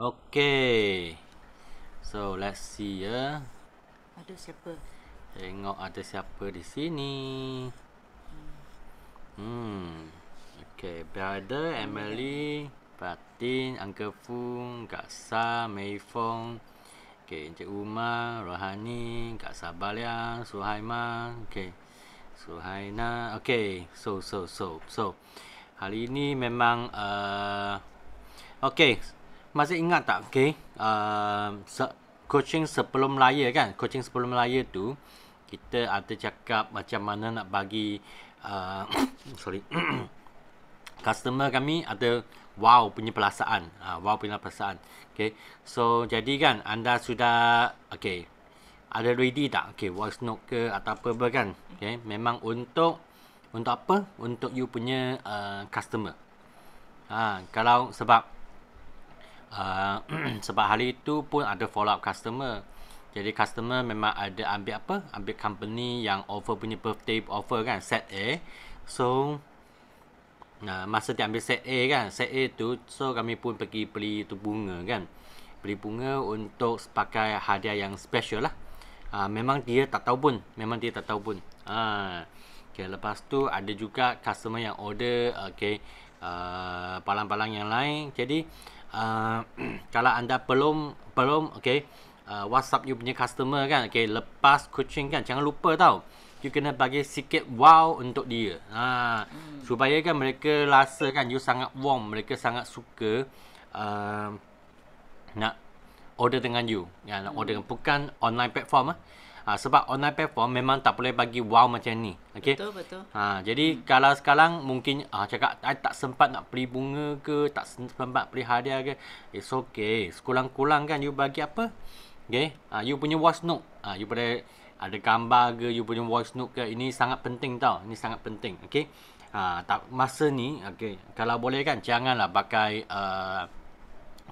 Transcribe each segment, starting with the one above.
Okay. So let's see ya. Ada siapa? Tengok ada siapa di sini. Hmm. Okay, brother Emily, Patin, Uncle Fung, Kak Sa, Mei Fong, Okay, Encik Umar, Rohani, Kak Balia, Suhaima, Okay, Suhaina, Okay, so, so, so, so, hari ini memang, uh, eh, Okay, masih ingat tak okay, uh, se- coaching sebelum layar kan coaching sebelum layar tu kita ada cakap macam mana nak bagi uh, sorry customer kami ada wow punya perasaan uh, wow punya perasaan okay. so jadi kan anda sudah okay, ada ready tak okay, voice note ke atau apa-apa kan okay, memang untuk untuk apa? Untuk you punya uh, customer. Ha, kalau sebab uh, sebab hari itu pun ada follow up customer. Jadi customer memang ada ambil apa? Ambil company yang offer punya birthday offer kan set A. So uh, masa dia ambil set A kan, set A tu so kami pun pergi beli tu bunga kan. Beli bunga untuk sebagai hadiah yang special lah. Uh, memang dia tak tahu pun, memang dia tak tahu pun. Ha. Okay, lepas tu ada juga customer yang order okay, uh, ah, palang-palang yang lain. Jadi uh, kalau anda belum belum okay uh, WhatsApp you punya customer kan okay lepas coaching kan jangan lupa tau you kena bagi sikit wow untuk dia uh, hmm. supaya kan mereka rasa kan you sangat warm mereka sangat suka uh, nak order dengan you ya, nak hmm. order bukan online platform ah uh. Ha, sebab online platform memang tak boleh bagi wow macam ni. Okay? Betul, betul. Ha, jadi hmm. kalau sekarang mungkin ha, cakap I tak sempat nak beli bunga ke, tak sempat beli hadiah ke. It's okay. Sekulang-kulang kan you bagi apa? Okay? Ha, you punya voice note. Ha, you boleh ada gambar ke, you punya voice note ke. Ini sangat penting tau. Ini sangat penting. Okay? Ha, tak masa ni, okay. kalau boleh kan janganlah pakai uh,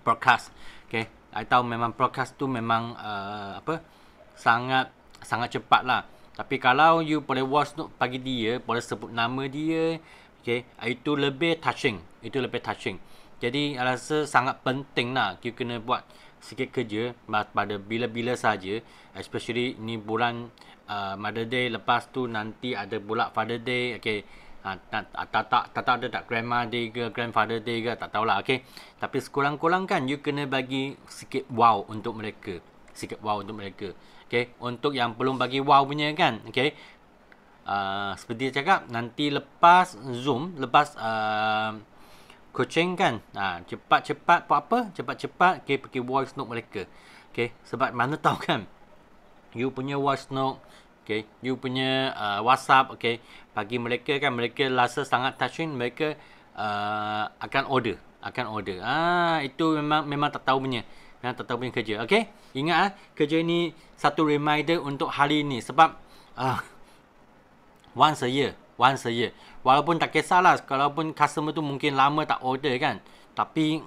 broadcast. Okay? I tahu memang broadcast tu memang uh, apa? sangat sangat cepat lah. Tapi kalau you boleh watch untuk pagi dia, boleh sebut nama dia, okay, itu lebih touching. Itu lebih touching. Jadi, saya rasa sangat penting lah. You kena buat sikit kerja pada bila-bila saja. Especially ni bulan uh, Mother Day. Lepas tu nanti ada pula Father Day. Okay. Ah, tak tak tak tak ada tak grandma day ke grandfather day ke tak tahulah okey tapi sekurang-kurang kan you kena bagi sikit wow untuk mereka sikit wow untuk mereka Okay, untuk yang belum bagi wow punya kan. Okay, uh, ah, seperti saya cakap, nanti lepas Zoom, lepas uh, coaching kan, ah, cepat-cepat uh, apa-apa, cepat-cepat okay, pergi voice note mereka. Okay, sebab mana tahu kan, you punya voice note, Okay, you punya uh, WhatsApp, okay, bagi mereka kan, mereka rasa sangat touching, mereka uh, akan order, akan order. Ah, itu memang memang tak tahu punya yang tetap punya kerja. Okey? Ingat ah, kerja ini satu reminder untuk hari ini sebab uh, once a year, once a year. Walaupun tak kisahlah walaupun customer tu mungkin lama tak order kan. Tapi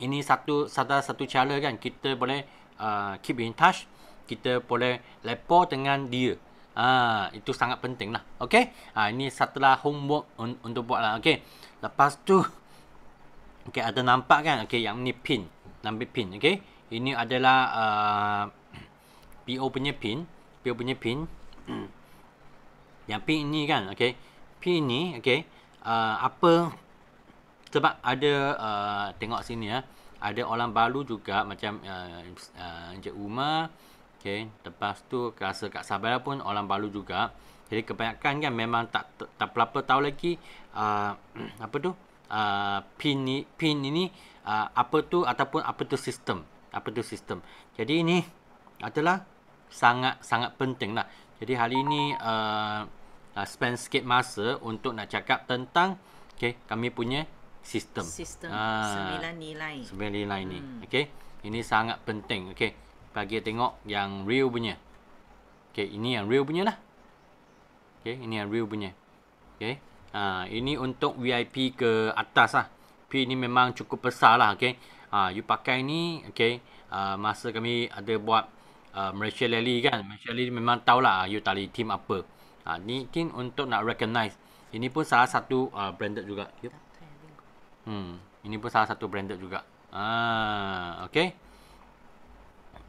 ini satu satu satu cara kan kita boleh uh, keep in touch, kita boleh lepak dengan dia. Ah, itu sangat penting lah. okay? Ah, ini setelah homework un- untuk buat lah. okay? Lepas tu, okay ada nampak kan? Okay, yang ni pin number pin okay? ini adalah uh, PO punya pin PO punya pin yang pin ini kan okay? pin ini okay? uh, apa sebab ada uh, tengok sini ya ada orang baru juga macam uh, uh Encik Uma okay? lepas tu rasa kat Sabah pun orang baru juga jadi kebanyakan kan memang tak tak berapa tahu lagi uh, apa tu uh, pin ni pin ini uh, apa tu ataupun apa tu sistem apa tu sistem jadi ini adalah sangat sangat penting lah jadi hari ini uh, uh, spend sedikit masa untuk nak cakap tentang okay, kami punya sistem sistem sembilan nilai sembilan nilai hmm. ni okay? ini sangat penting okay? bagi tengok yang real punya okay, ini yang real punya lah okay, ini yang real punya okay? uh, ini untuk VIP ke atas lah pin ni memang cukup besar lah okay. ha, you pakai ni okay, uh, masa kami ada buat uh, Malaysia Lally kan Malaysia Lally memang tahu lah you tali team apa ha, ni team untuk nak recognize ini pun salah satu uh, branded juga hmm, ini pun salah satu branded juga ah, okay.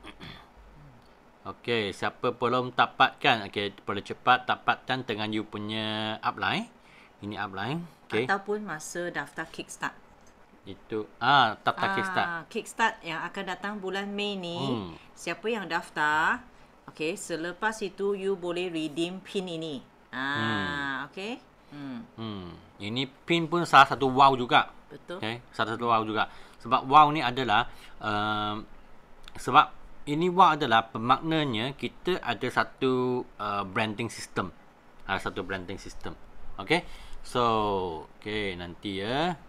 Okay, siapa belum dapatkan okay, boleh cepat dapatkan dengan you punya upline ini upline Okay. Ataupun masa daftar kickstart itu ah tak tak ah, kickstart yang akan datang bulan Mei ni hmm. siapa yang daftar okey selepas itu you boleh redeem pin ini ah hmm. okey hmm. hmm ini pin pun salah satu wow juga betul okey salah satu wow juga sebab wow ni adalah uh, sebab ini wow adalah pemaknanya kita ada satu uh, branding system ada satu branding system okey so okey nanti ya uh.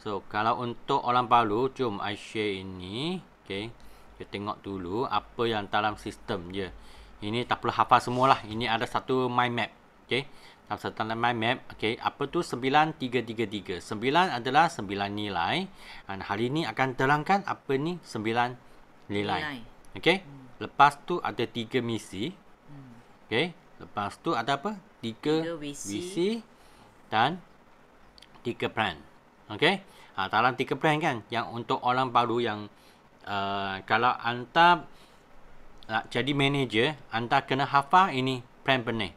So, kalau untuk orang palu, jom I share ini. Okay. Kita tengok dulu apa yang dalam sistem dia. Ini tak perlu hafal semualah. Ini ada satu mind map. Okay. Dalam satu mind map. Okay. Apa tu 9333? 9 adalah 9 nilai. Dan hari ini akan terangkan apa ni 9 nilai. Okay. Lepas tu ada 3 misi. Okay. Lepas tu ada apa? 3, 3 misi. Dan 3 brand. Okey. Ha, dalam tiga plan kan yang untuk orang baru yang uh, kalau anda nak jadi manager, anda kena hafal ini plan pening.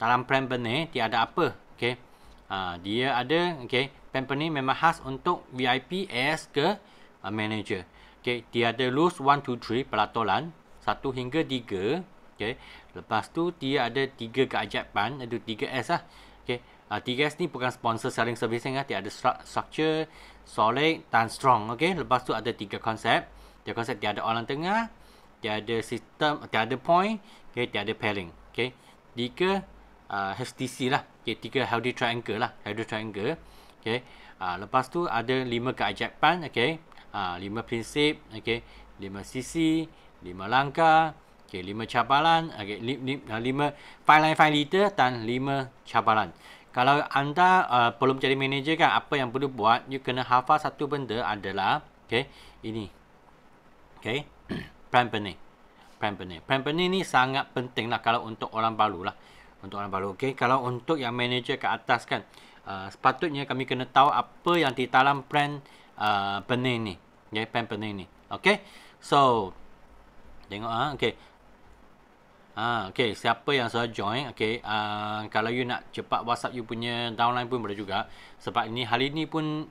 Dalam plan pening dia ada apa? Okey. Ha, dia ada okey, plan pening memang khas untuk VIP AS ke uh, manager. Okey, dia ada rules 1 2 3 peraturan 1 hingga 3. Okey. Lepas tu dia ada 3 keajaiban, ada 3 S lah uh, ah, TGS ni bukan sponsor selling servicing eh. Dia ada structure, solid dan strong okay? Lepas tu ada tiga konsep Dia konsep dia ada orang tengah Dia ada sistem, dia ada point okay? Dia ada pairing okay? Tiga uh, ah, HTC lah okay? Tiga healthy triangle lah Healthy triangle okay? uh, ah, Lepas tu ada lima keajapan. okay? uh, Lima prinsip okay? Lima sisi Lima langkah Okay, lima cabalan, okay, lima, lima, five line, five liter dan lima cabalan kalau anda uh, belum jadi manager kan apa yang perlu buat you kena hafal satu benda adalah okey ini okey plan pening plan pening plan pening ni sangat penting lah kalau untuk orang baru lah untuk orang baru okey kalau untuk yang manager ke atas kan uh, sepatutnya kami kena tahu apa yang di dalam plan uh, pening ni okey plan pening ni okey so tengok ah ha? okey Ha, okay, siapa yang sudah join, okay, uh, ah, kalau you nak cepat WhatsApp you punya downline pun boleh juga. Sebab ini hari ini pun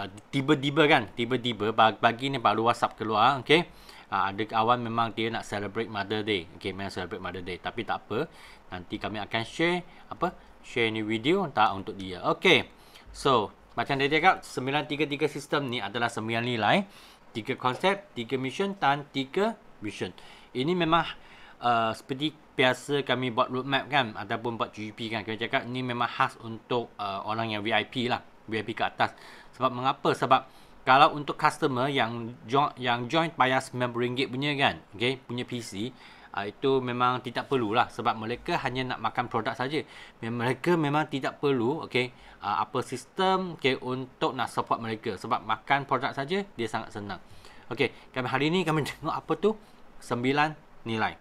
uh, tiba-tiba kan, tiba-tiba pagi ni baru WhatsApp keluar, okay. Uh, ah, ada kawan memang dia nak celebrate Mother Day. Okay, memang celebrate Mother Day. Tapi tak apa, nanti kami akan share, apa, share ni video tak untuk dia. Okay, so, macam dia cakap, 933 sistem ni adalah 9 nilai. 3 konsep, 3 mission dan 3 mission. Ini memang uh, seperti biasa kami buat roadmap kan ataupun buat GP kan kita cakap ni memang khas untuk uh, orang yang VIP lah VIP ke atas sebab mengapa sebab kalau untuk customer yang join yang join bayar RM90 punya kan okay, punya PC uh, itu memang tidak perlu lah. sebab mereka hanya nak makan produk saja mereka memang tidak perlu okey uh, apa sistem okay untuk nak support mereka sebab makan produk saja dia sangat senang okey kami hari ni kami tengok apa tu 9 nilai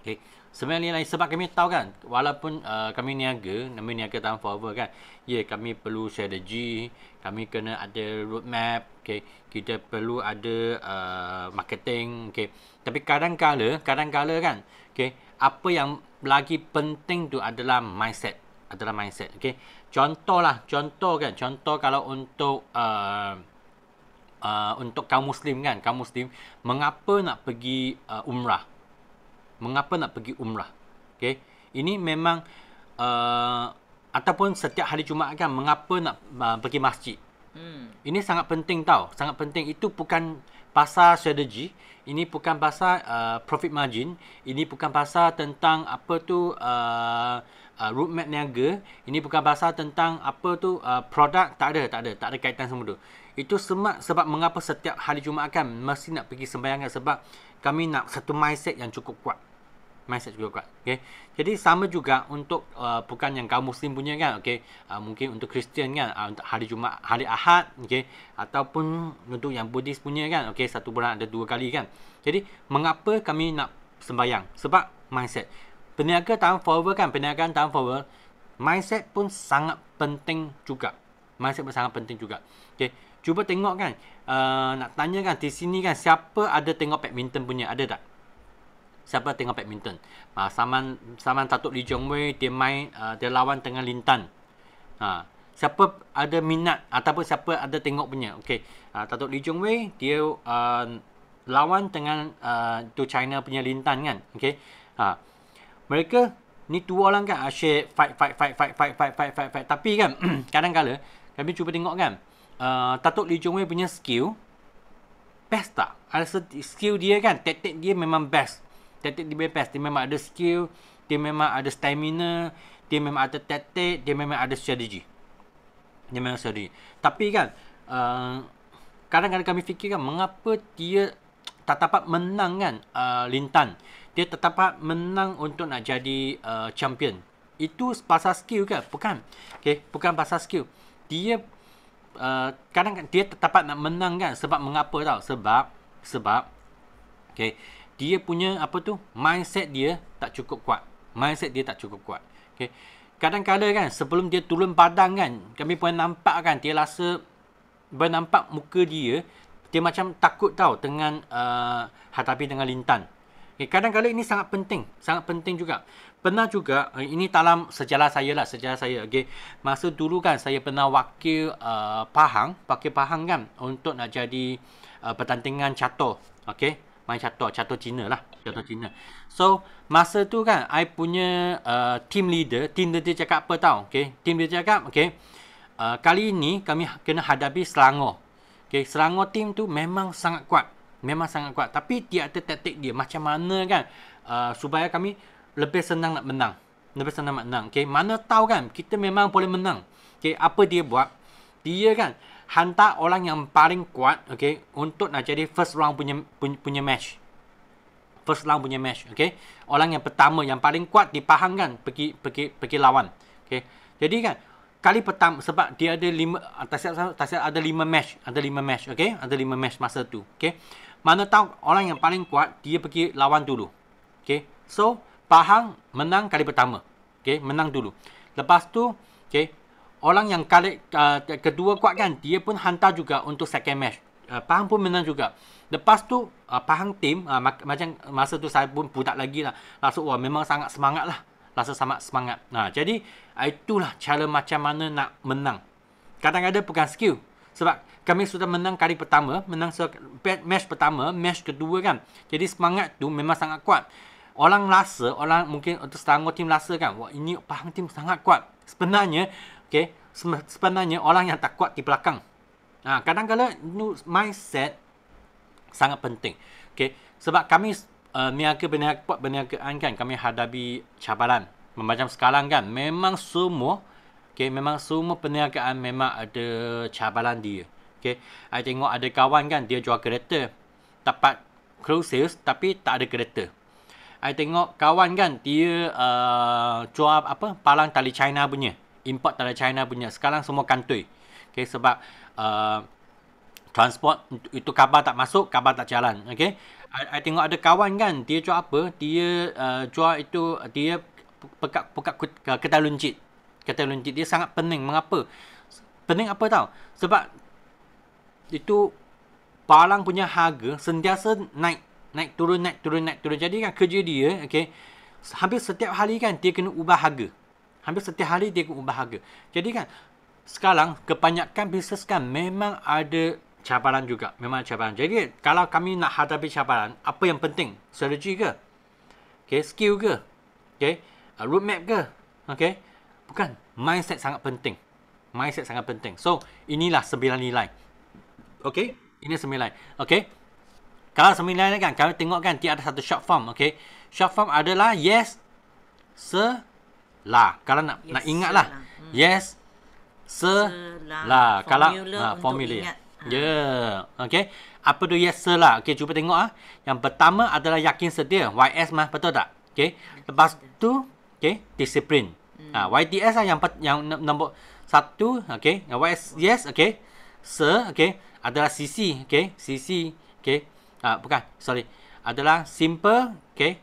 Okay. Sebenarnya lain-lain sebab kami tahu kan walaupun uh, kami niaga, kami niaga tanpa forever kan. Ya, yeah, kami perlu strategi, kami kena ada roadmap, okay. kita perlu ada uh, marketing. Okay. Tapi kadang-kala, kadang-kala kan, okay, apa yang lagi penting tu adalah mindset. Adalah mindset. Okay. Contohlah, contoh kan, contoh kalau untuk... Uh, uh, untuk kaum muslim kan kaum muslim mengapa nak pergi uh, umrah mengapa nak pergi umrah okey ini memang uh, ataupun setiap hari jumaat kan mengapa nak uh, pergi masjid hmm ini sangat penting tau sangat penting itu bukan pasal strategi ini bukan pasal uh, profit margin ini bukan pasal tentang apa tu uh, uh, roadmap niaga ini bukan pasal tentang apa tu uh, produk tak ada tak ada tak ada kaitan semua tu itu semak sebab mengapa setiap hari Jumaat kan mesti nak pergi sembahyang kan? sebab kami nak satu mindset yang cukup kuat message juga kuat. Okay. Jadi sama juga untuk uh, bukan yang kaum Muslim punya kan. Okay. Uh, mungkin untuk Kristian kan. Uh, untuk hari Jumaat, hari Ahad. Okay. Ataupun untuk yang Buddhis punya kan. Okay. Satu bulan ada dua kali kan. Jadi mengapa kami nak sembahyang? Sebab mindset. Peniaga tahun forward kan. Peniaga tahun forward. Mindset pun sangat penting juga. Mindset pun sangat penting juga. Okay. Cuba tengok kan. Uh, nak tanya kan di sini kan siapa ada tengok badminton punya ada tak? siapa tengok badminton. Ah uh, Saman Saman Tatuk Lee Jong Wei dia main uh, dia lawan dengan Lintan. Ha uh, siapa ada minat ataupun siapa ada tengok punya. Okey. Ah uh, Tatuk Lee Jong Wei dia uh, lawan dengan uh, ah, tu China punya Lintan kan. Okey. Ha uh, mereka ni dua orang lah kan asyik fight fight fight fight fight fight fight fight, fight, fight. tapi kan kadang kala kami cuba tengok kan uh, Tatuk Lee Jong Wei punya skill best tak? Ada skill dia kan, tek dia memang best tactic DBFS dia memang ada skill, dia memang ada stamina, dia memang ada tactic, dia memang ada strategi. Dia memang strategi. Tapi kan uh, kadang-kadang kami fikirkan mengapa dia tak dapat menang kan uh, Lintan. Dia tak dapat menang untuk nak jadi uh, champion. Itu pasal skill kan? Bukan. Okay. Bukan pasal skill. Dia uh, kadang kadang dia tak dapat nak menang kan sebab mengapa tau sebab sebab okay dia punya apa tu mindset dia tak cukup kuat mindset dia tak cukup kuat okey kadang-kadang kan sebelum dia turun padang kan kami pun nampak kan dia rasa bernampak muka dia dia macam takut tau dengan uh, hadapi dengan lintan okey kadang-kadang ini sangat penting sangat penting juga pernah juga eh, ini dalam sejarah saya lah sejarah saya okey masa dulu kan saya pernah wakil uh, Pahang pakai Pahang kan untuk nak jadi uh, pertandingan catur okey main catur catur Cina lah catur Cina so masa tu kan I punya uh, team leader team leader dia cakap apa tau okay team dia cakap okay uh, kali ini kami ha-, kena hadapi Selangor okay Selangor team tu memang sangat kuat memang sangat kuat tapi dia ada taktik dia macam mana kan uh, supaya kami lebih senang nak menang lebih senang nak menang okay mana tahu kan kita memang boleh menang okay apa dia buat dia kan hantar orang yang paling kuat okay, untuk nak jadi first round punya punya, punya match first round punya match okay. orang yang pertama yang paling kuat dipahangkan pergi pergi pergi lawan okay. jadi kan kali pertama sebab dia ada lima tasiat ah, tasiat ada lima match ada lima match okay. ada lima match masa tu okay. mana tahu orang yang paling kuat dia pergi lawan dulu okay. so pahang menang kali pertama okay. menang dulu lepas tu okay, orang yang kali uh, kedua kuat kan dia pun hantar juga untuk second match. Uh, Pahang pun menang juga. Lepas tu uh, Pahang team uh, mak- macam masa tu saya pun budak lagi lah. Rasa wah memang sangat semangat lah. Rasa sangat semangat. Nah, jadi uh, itulah cara macam mana nak menang. Kadang-kadang bukan skill. Sebab kami sudah menang kali pertama, menang se- match pertama, match kedua kan. Jadi semangat tu memang sangat kuat. Orang rasa, orang mungkin untuk Selangor tim rasa kan, wah ini Pahang team sangat kuat. Sebenarnya, Okay. Sebenarnya orang yang tak kuat di belakang. Ha, kadang-kadang mindset sangat penting. Okay. Sebab kami uh, niaga berniaga kuat berniagaan kan. Kami hadapi cabaran. Macam sekarang kan. Memang semua. Okay. Memang semua perniagaan memang ada cabaran dia. Okay. saya tengok ada kawan kan. Dia jual kereta. Dapat close sales tapi tak ada kereta. Saya tengok kawan kan dia uh, jual apa palang tali China punya import dari China punya sekarang semua kantui, okay sebab uh, transport itu kabar tak masuk, kabar tak jalan. okay. I, I tengok ada kawan kan dia jual apa? Dia uh, jual itu dia pekat pekat kereta luncit. Kereta luncit dia sangat pening. Mengapa? Pening apa tau? Sebab itu barang punya harga sentiasa naik naik turun naik turun naik turun. Jadi kan kerja dia okay. Hampir setiap hari kan dia kena ubah harga. Hampir setiap hari dia ubah harga. Jadi kan, sekarang kebanyakan bisnes kan memang ada cabaran juga. Memang ada cabaran. Jadi kalau kami nak hadapi cabaran, apa yang penting? Strategi ke? Okay, skill ke? Okay, uh, roadmap ke? Okay, bukan. Mindset sangat penting. Mindset sangat penting. So, inilah sembilan nilai. Okay, ini sembilan. Okay, kalau sembilan kan, kami tengok kan, dia ada satu short form. Okay, short form adalah yes, sir, lah kalau nak yes, nak ingatlah hmm. yes selah lah, kalau formula, ha, formula. Untuk ingat. yeah okey apa tu yes se selah okey cuba tengok ah yang pertama adalah yakin sedia ys mah betul tak okey lepas tu okey disiplin hmm. ah hmm. ha, yts lah yang yang nombor satu okey yang ys yes okey se okey adalah cc okey cc okey ah ha, bukan sorry adalah simple okey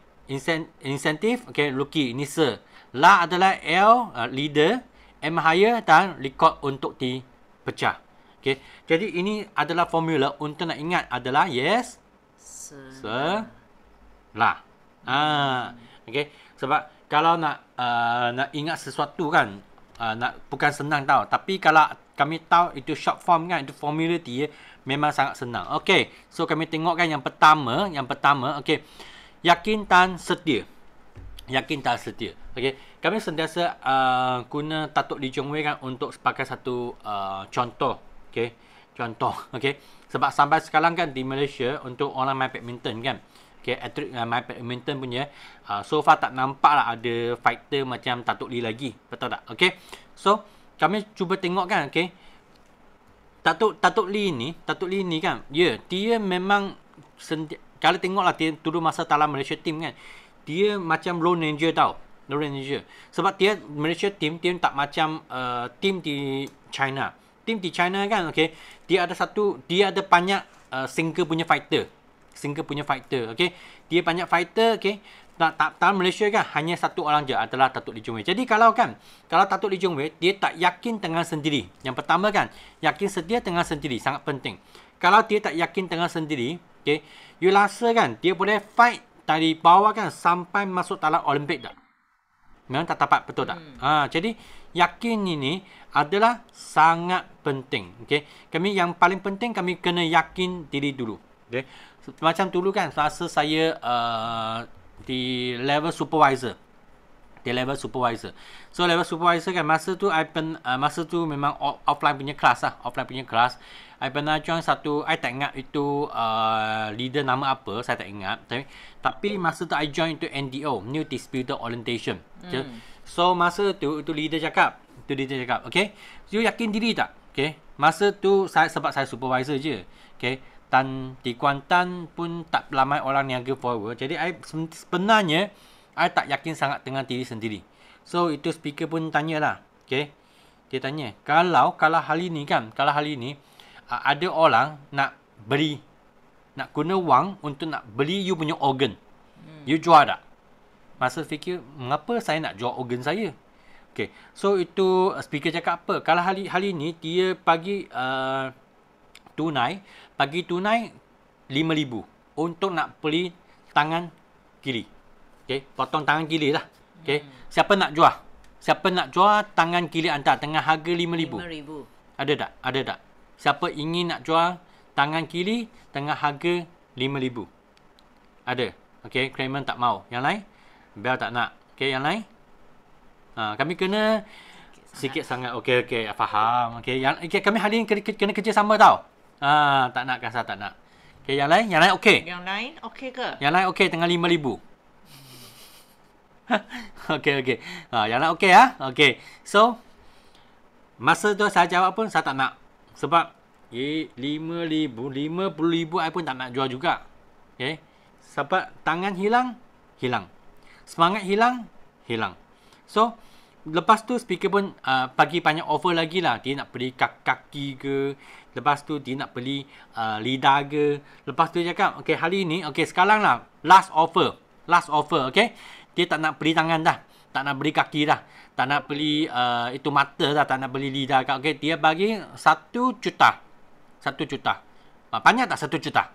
incentive okey lucky ni se La adalah L uh, leader, M higher dan record untuk T pecah. Okay. Jadi ini adalah formula untuk nak ingat adalah yes, se, la. Hmm. Ah, okay. Sebab kalau nak uh, nak ingat sesuatu kan, uh, nak bukan senang tau. Tapi kalau kami tahu itu short form kan, itu formula dia memang sangat senang. Okay, so kami tengok kan yang pertama, yang pertama, okay. Yakin dan setia yakin tak setia. okay? kami sentiasa uh, guna Datuk Lee Chong Wei kan untuk sebagai satu uh, contoh. okay? Contoh, okay? Sebab sampai sekarang kan di Malaysia untuk orang main badminton kan. okay? atlet uh, main badminton punya uh, so far tak nampak lah ada fighter macam Datuk Lee lagi. Betul tak? Okay? So, kami cuba tengok kan, okay? Tatuk Datuk Lee ni, Datuk Lee ni kan, ya, yeah, dia memang senti- kalau tengoklah dia turun masa dalam Malaysia team kan dia macam lone ranger tau lone ranger sebab dia Malaysia team team tak macam uh, team di China team di China kan okay dia ada satu dia ada banyak uh, single punya fighter single punya fighter okay dia banyak fighter okay tak tak tak Malaysia kan hanya satu orang je adalah Datuk Lee Chong Wei. Jadi kalau kan kalau Datuk Lee Chong Wei dia tak yakin tengah sendiri. Yang pertama kan yakin setia tengah sendiri sangat penting. Kalau dia tak yakin tengah sendiri, okey, you rasa kan dia boleh fight dari bawah kan sampai masuk dalam Olimpik tak? Memang tak dapat betul tak? Hmm. Ha, jadi yakin ini adalah sangat penting. Okay? Kami yang paling penting kami kena yakin diri dulu. Okay? Macam dulu kan rasa saya uh, di level supervisor. Di level supervisor. So level supervisor kan masa tu I pen, uh, masa tu memang offline punya kelas lah, offline punya kelas. I pernah join satu I tak ingat itu uh, Leader nama apa Saya tak ingat Tapi, tapi masa tu I join itu NDO New Disputer Orientation mm. So masa tu Itu leader cakap Itu leader cakap Okay You yakin diri tak Okay Masa tu saya Sebab saya supervisor je Okay Dan di Kuantan pun Tak ramai orang niaga forward Jadi I sebenarnya I tak yakin sangat dengan diri sendiri So itu speaker pun tanyalah Okay dia tanya, kalau kalau hal ini kan, kalau hal ini uh, ada orang nak beli, nak guna wang untuk nak beli you punya organ. Hmm. You jual tak? Masa fikir, mengapa saya nak jual organ saya? Okay. So, itu uh, speaker cakap apa? Kalau hari, hari ni, dia pagi uh, tunai. Pagi tunai, RM5,000. Untuk nak beli tangan kiri. Okay. Potong tangan kiri lah. Okay. Hmm. Siapa nak jual? Siapa nak jual tangan kiri anda tengah harga RM5,000? RM5,000. Ada tak? Ada tak? siapa ingin nak jual tangan kiri tengah harga RM5,000. Ada. Okay, Kramer tak mau. Yang lain? Bel tak nak. Okay, yang lain? Ha, kami kena sikit sangat. sangat. Okay, okay. Faham. Okay, yang, okay kami hari ini kena kerja sama tau. Ha, tak nak, Kasar tak nak. Okay, yang lain? Yang lain okay. Yang lain okay ke? Yang lain okay, tengah RM5,000. okay, okay. yang lain okay ya? Ha? Okay. So, masa tu saya jawab pun, saya tak nak. Sebab eh, 5,000, 50,000 saya pun tak nak jual juga. Okay. Eh, sebab tangan hilang, hilang. Semangat hilang, hilang. So, lepas tu speaker pun uh, bagi banyak offer lagi lah. Dia nak beli kaki ke. Lepas tu dia nak beli uh, lidah ke. Lepas tu dia cakap, okay hari ni, okay sekarang lah. Last offer. Last offer, okay. Dia tak nak beli tangan dah tak nak beli kaki dah. Tak nak beli uh, itu mata dah. Tak nak beli lidah. Okay, dia bagi satu juta. Satu juta. Uh, banyak tak satu juta?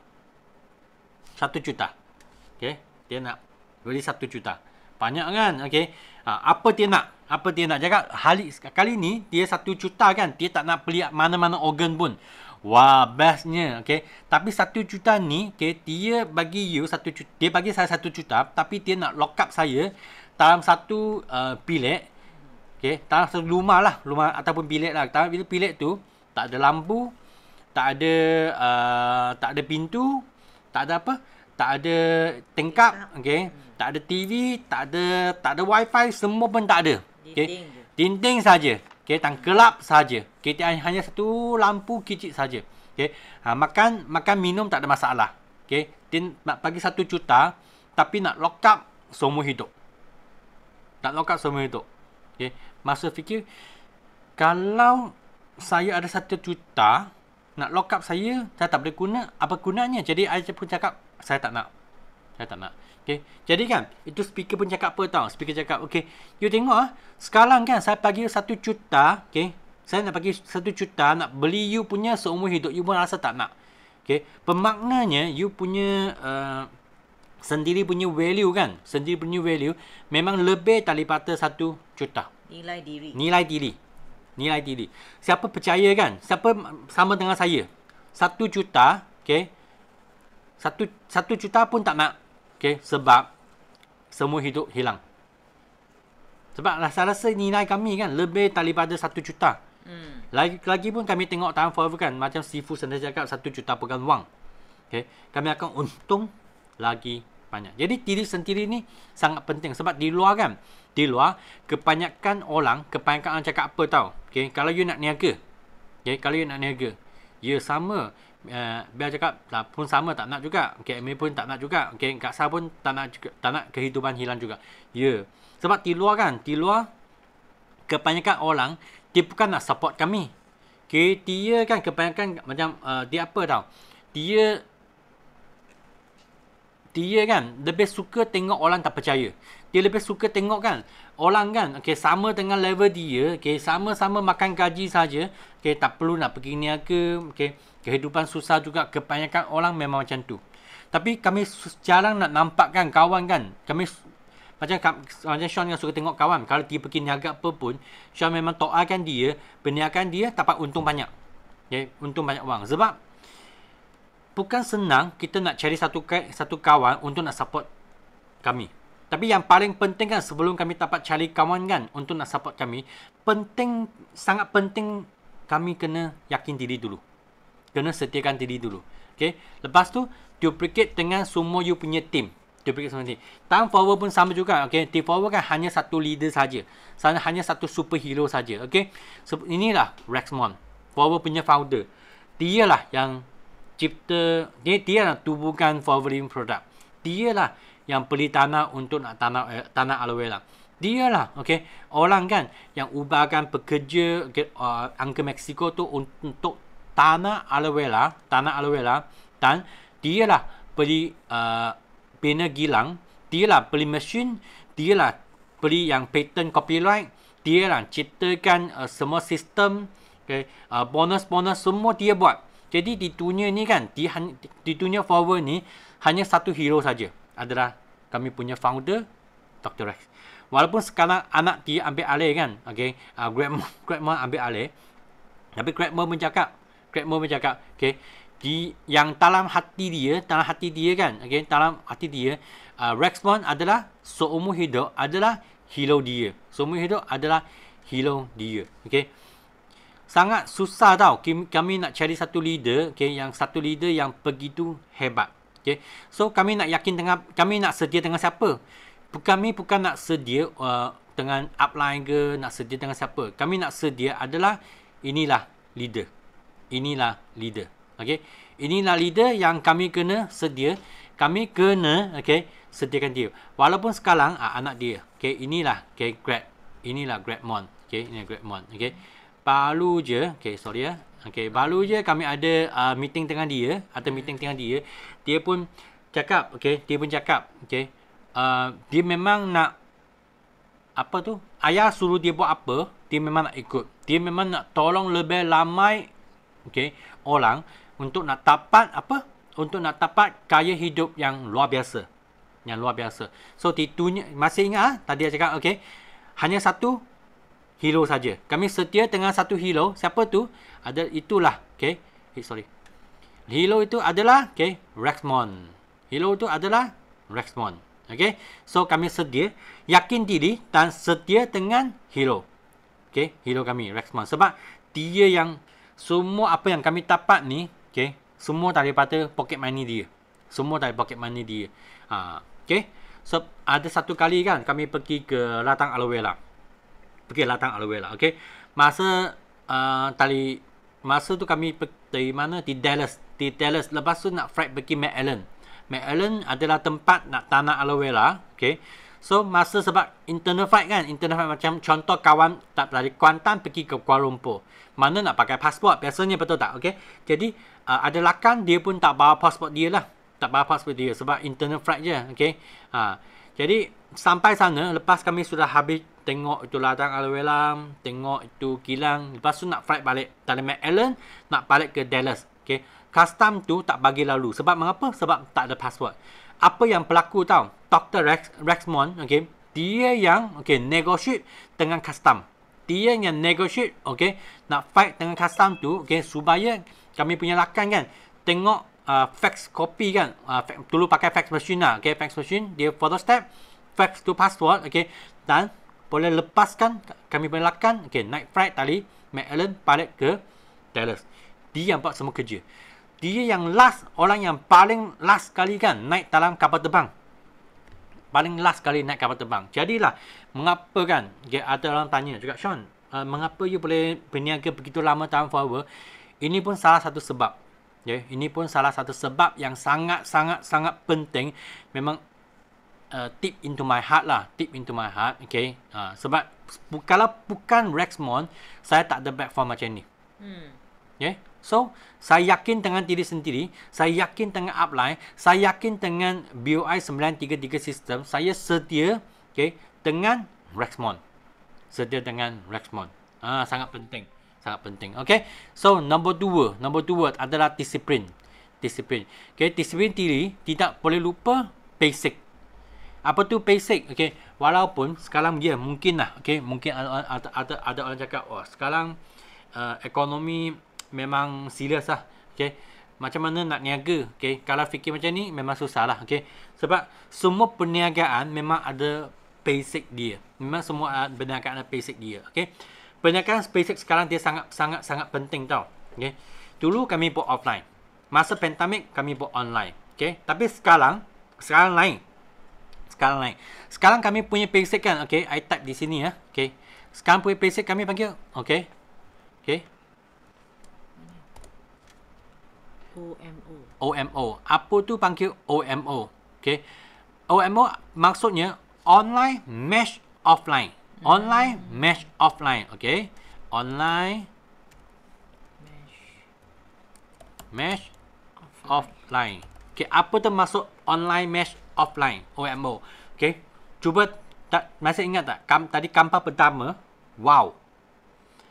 Satu juta. Okay. Dia nak beli satu juta. Banyak kan? Okay. Uh, ah, apa dia nak? Apa dia nak jaga? Hari, kali ni dia satu juta kan? Dia tak nak beli mana-mana organ pun. Wah, bestnya. Okay. Tapi satu juta ni, okay, dia bagi you satu juta. Dia bagi saya satu juta. Tapi dia nak lock up saya dalam satu uh, bilik okey dalam satu rumah lah rumah ataupun bilik lah dalam bilik, bilik tu tak ada lampu tak ada uh, tak ada pintu tak ada apa tak ada tengkap, okay, tak ada TV tak ada tak ada wifi semua pun tak ada okay, dinding saja okay, tang gelap saja kita okay. hanya satu lampu kecil saja okay, ha, makan makan minum tak ada masalah okey nak bagi satu juta tapi nak lock up semua hidup nak lock up semua itu. Okay. Masa fikir, kalau saya ada satu juta, nak lock up saya, saya tak boleh guna. Apa gunanya? Jadi, saya pun cakap, saya tak nak. Saya tak nak. Okay. Jadi kan, itu speaker pun cakap apa tau. Speaker cakap, okay, you tengok ah. Sekarang kan, saya bagi satu juta, okay. Saya nak bagi satu juta, nak beli you punya seumur hidup. You pun rasa tak nak. Okay. Pemaknanya, you punya... Uh, sendiri punya value kan sendiri punya value memang lebih daripada satu juta nilai diri nilai diri nilai diri siapa percaya kan siapa sama dengan saya satu juta okay satu satu juta pun tak nak okay sebab semua hidup hilang sebab rasa lah, rasa nilai kami kan lebih daripada satu juta hmm. lagi lagi pun kami tengok time forever kan macam sifu sendiri cakap satu juta pegang wang okay kami akan untung lagi banyak. Jadi diri sendiri ni sangat penting sebab di luar kan, di luar kebanyakan orang, kebanyakan orang cakap apa tau. Okay, kalau you nak niaga, okay, kalau you nak niaga, ya sama. Uh, biar cakap lah, pun sama tak nak juga okay, MA pun tak nak juga okay, Kak Sa pun tak nak, juga, tak nak kehidupan hilang juga Ya yeah. Sebab di luar kan Di luar Kebanyakan orang Dia bukan nak support kami okay, Dia kan kebanyakan macam uh, Dia apa tau Dia dia kan lebih suka tengok orang tak percaya. Dia lebih suka tengok kan orang kan okey sama dengan level dia, okey sama-sama makan gaji saja, okey tak perlu nak pergi ni ke, okey kehidupan susah juga kebanyakan orang memang macam tu. Tapi kami jarang nak nampak kan kawan kan. Kami macam macam Sean yang suka tengok kawan kalau dia pergi niaga apa pun, Sean memang toakan dia, peniakan dia dapat untung banyak. Okey, untung banyak wang. Sebab bukan senang kita nak cari satu satu kawan untuk nak support kami. Tapi yang paling penting kan sebelum kami dapat cari kawan kan untuk nak support kami, penting sangat penting kami kena yakin diri dulu. Kena setiakan diri dulu. Okey. Lepas tu, duplicate dengan semua you punya team. Duplicate semua team. Time forward pun sama juga. Okey. Team forward kan hanya satu leader saja. Sana hanya satu superhero saja. Okey. So, inilah Rexmon. Forward punya founder. Dialah yang cipta dia dia lah tubuhkan Wolverine product. Dia lah yang beli tanah untuk nak tanah eh, tanah aloe vera. Dia lah, okay. Orang kan yang ubahkan pekerja okay, uh, Angka Mexico tu untuk tanah aloe vera, tanah aloe vera dan dia lah beli uh, bina gilang, dia lah beli mesin, dia lah beli yang patent copyright, dia lah ciptakan uh, semua sistem, okay, uh, bonus-bonus semua dia buat. Jadi di dunia ni kan di, di dunia forward ni hanya satu hero saja adalah kami punya founder Dr. Rex. Walaupun sekarang anak dia ambil alih kan. Okay. Uh, Grandma, Grandma ambil alih. Tapi Grandma mencakap. Grandma mencakap. Okay. Di, yang dalam hati dia. Dalam hati dia kan. Okay. Dalam hati dia. Uh, Rex Bon adalah seumur hidup adalah hero dia. Seumur hidup adalah hero dia. Okay sangat susah tau kami nak cari satu leader okay, yang satu leader yang begitu hebat okay. so kami nak yakin dengan kami nak sedia dengan siapa kami bukan nak sedia uh, dengan upline ke nak sedia dengan siapa kami nak sedia adalah inilah leader inilah leader okay. inilah leader yang kami kena sedia kami kena okay, sediakan dia walaupun sekarang uh, anak dia okay, inilah okay, grad inilah grad mon okay, inilah grad mon okay. Baru je Okay sorry ya Okay baru je kami ada uh, meeting dengan dia Atau meeting dengan dia Dia pun cakap Okay dia pun cakap Okay uh, Dia memang nak Apa tu Ayah suruh dia buat apa Dia memang nak ikut Dia memang nak tolong lebih ramai Okay Orang Untuk nak dapat apa Untuk nak dapat kaya hidup yang luar biasa Yang luar biasa So titunya Masih ingat ha? Tadi dia cakap okay hanya satu hero saja. Kami setia dengan satu hero. Siapa tu? Ada itulah. Okay. Eh, sorry. Hero itu adalah okay, Rexmon. Hero itu adalah Rexmon. Okay. So, kami setia. Yakin diri dan setia dengan hero. Okay. Hero kami, Rexmon. Sebab dia yang semua apa yang kami dapat ni. Okay. Semua daripada pocket money dia. Semua dari pocket money dia. Uh, okay. So, ada satu kali kan kami pergi ke Latang Aloe Pergi datang all lah. Okay. Masa uh, tali masa tu kami dari mana di Dallas di Dallas lepas tu nak flight pergi Mac Allen Mac Allen adalah tempat nak tanah Alawela okay so masa sebab internal flight kan internal flight macam contoh kawan tak dari Kuantan pergi ke Kuala Lumpur mana nak pakai pasport biasanya betul tak okay jadi uh, ada lakan dia pun tak bawa pasport dia lah tak bawa pasport dia sebab internal flight je okay uh, ha. jadi sampai sana lepas kami sudah habis tengok itu ladang aloe lam, tengok itu kilang. Lepas tu nak flight balik dari McAllen, nak balik ke Dallas. Okay. Custom tu tak bagi lalu. Sebab mengapa? Sebab tak ada password. Apa yang pelaku tau, Dr. Rex, Rexmon, okay, dia yang okay, negotiate dengan custom. Dia yang negotiate, okay, nak fight dengan custom tu, okay, supaya kami punya lakan kan, tengok uh, fax copy kan, uh, fax, dulu pakai fax machine lah, okay, fax machine, dia step, fax to password, okay, dan boleh lepaskan kami melakan okey night flight tadi McAllen pilot ke Dallas dia yang buat semua kerja dia yang last orang yang paling last kali kan naik dalam kapal terbang paling last kali naik kapal terbang jadilah mengapa kan okay, ada orang tanya juga Sean uh, mengapa you boleh berniaga begitu lama time forever ini pun salah satu sebab Yeah, ini pun salah satu sebab yang sangat-sangat-sangat penting Memang uh, deep into my heart lah, tip into my heart, okay. Uh, sebab bu- kalau bukan Rexmon, saya tak ada platform macam ni. Hmm. Yeah. So, saya yakin dengan diri sendiri, saya yakin dengan upline, saya yakin dengan BOI 933 system, saya setia okay, dengan Rexmon. Setia dengan Rexmon. Ah, sangat penting. Sangat penting. Okay. So, number dua. Number dua adalah disiplin. Disiplin. Okay, disiplin diri tidak boleh lupa basic apa tu basic okey walaupun sekarang dia ya, yeah, mungkin lah okey mungkin ada, ada, ada, ada orang cakap oh sekarang uh, ekonomi memang serius lah okey macam mana nak niaga okey kalau fikir macam ni memang susah lah okey sebab semua perniagaan memang ada basic dia memang semua uh, perniagaan ada basic dia okey perniagaan basic sekarang dia sangat sangat sangat penting tau okey dulu kami buat offline masa pentamik kami buat online okey tapi sekarang sekarang lain sekarang naik. Sekarang kami punya preset kan, okay, I type di sini ya, okay. Sekarang punya preset kami panggil, okay, okay. OMO. OMO. Apa tu panggil OMO, okay? OMO maksudnya online mesh offline. Online hmm. mesh offline, okay? Online mesh offline. Okay, apa tu maksud online mesh offline OMO. Okay. Cuba tak, masih ingat tak kam, tadi kampar pertama wow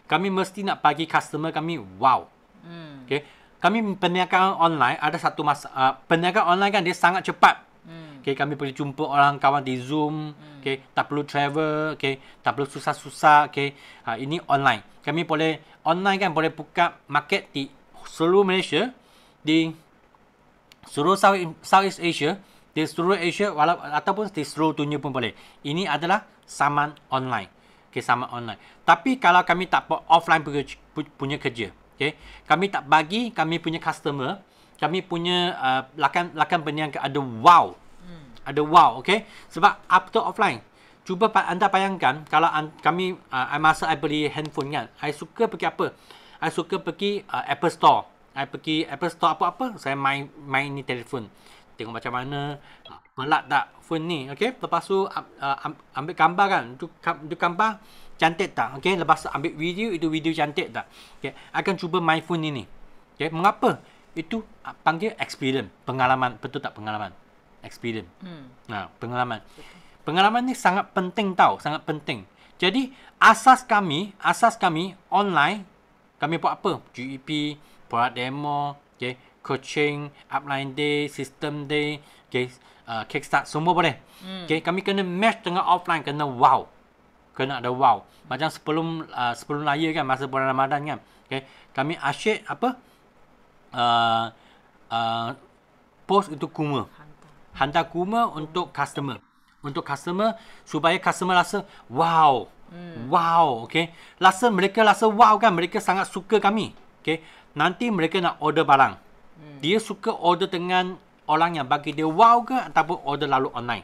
kami mesti nak bagi customer kami wow hmm. okay kami perniagaan online ada satu masa uh, perniagaan online kan dia sangat cepat hmm. okay kami boleh jumpa orang kawan di zoom hmm. okay tak perlu travel okay tak perlu susah-susah okay uh, ini online kami boleh online kan boleh buka market di seluruh Malaysia di seluruh South, East Asia di seluruh Asia wala- ataupun di seluruh dunia pun boleh. Ini adalah saman online. Okay, saman online. Tapi kalau kami tak buat offline punya, punya kerja, okay, kami tak bagi kami punya customer, kami punya uh, lakan, lakan berniaga ada wow. Hmm. Ada wow, okay? Sebab after offline, cuba anda bayangkan kalau an- kami, uh, masa saya beli handphone kan, saya suka pergi apa? Saya suka pergi uh, Apple Store. Saya pergi Apple Store apa-apa, saya main, main ni telefon tengok macam mana melat tak phone ni okay. lepas tu uh, ambil gambar kan tu, tu gambar cantik tak Okay. lepas tu ambil video itu video cantik tak Okay. akan cuba my phone ini Okay. mengapa itu uh, panggil experience pengalaman betul tak pengalaman experience hmm. nah ha, pengalaman pengalaman ni sangat penting tau sangat penting jadi asas kami asas kami online kami buat apa GEP buat demo okey coaching, upline day, system day, okay, uh, kickstart semua boleh. Mm. Okay, kami kena match dengan offline, kena wow. Kena ada wow. Macam sebelum uh, sebelum raya kan, masa bulan Ramadan kan. Okay, kami asyik apa? Uh, uh, post untuk kuma. Hantar. Hantar kuma untuk customer. Untuk customer, supaya customer rasa wow. Mm. Wow, okay. Rasa mereka rasa wow kan, mereka sangat suka kami. Okay, nanti mereka nak order barang. Hmm. dia suka order dengan orang yang bagi dia wow ke ataupun order lalu online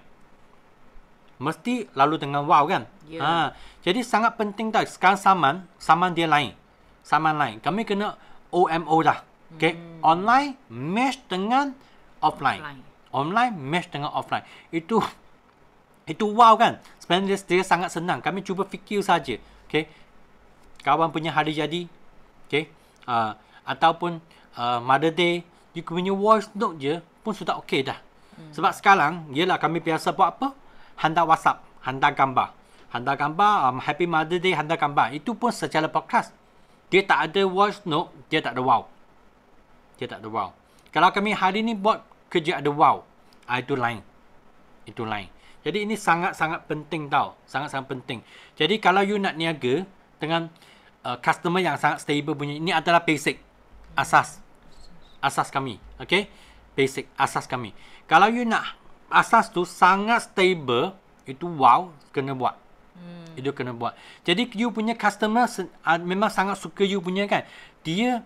mesti lalu dengan wow kan yeah. ha jadi sangat penting tau sekarang saman saman dia lain saman lain kami kena OMO dah okay? hmm. online match dengan offline. offline online match dengan offline itu itu wow kan sebenarnya dia sangat senang kami cuba fikir saja okay? kawan punya hari jadi okay? uh, ataupun uh, Mother Day You punya voice note je Pun sudah okey dah hmm. Sebab sekarang Yelah kami biasa buat apa Hantar whatsapp Hantar gambar Hantar gambar um, Happy Mother Day Hantar gambar Itu pun secara podcast Dia tak ada voice note Dia tak ada wow Dia tak ada wow Kalau kami hari ni buat Kerja ada wow ah, Itu lain Itu lain Jadi ini sangat-sangat penting tau Sangat-sangat penting Jadi kalau you nak niaga Dengan uh, Customer yang sangat stable punya Ini adalah basic Asas hmm asas kami. Okay? Basic asas kami. Kalau you nak asas tu sangat stable, itu wow, kena buat. Hmm. Itu kena buat. Jadi, you punya customer uh, memang sangat suka you punya kan. Dia,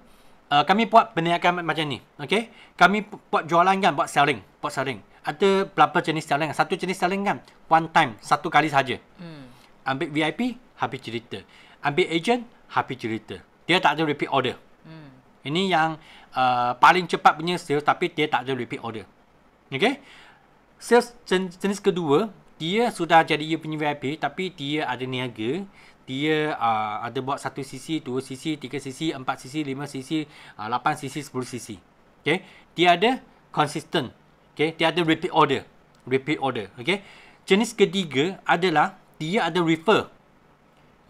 uh, kami buat perniagaan macam ni. Okay? Kami buat jualan kan, buat selling. Buat selling. Ada berapa jenis selling. Satu jenis selling kan, one time, satu kali saja. Hmm. Ambil VIP, habis cerita. Ambil agent, habis cerita. Dia tak ada repeat order. Hmm. Ini yang Uh, paling cepat punya sales tapi dia tak ada repeat order. Okay. Sales jenis kedua, dia sudah jadi you punya VIP tapi dia ada niaga. Dia uh, ada buat satu sisi, dua sisi, tiga sisi, empat sisi, lima CC, uh, lapan sisi, sepuluh sisi. Okay. Dia ada consistent. Okay. Dia ada repeat order. Repeat order. Okay. Jenis ketiga adalah dia ada refer.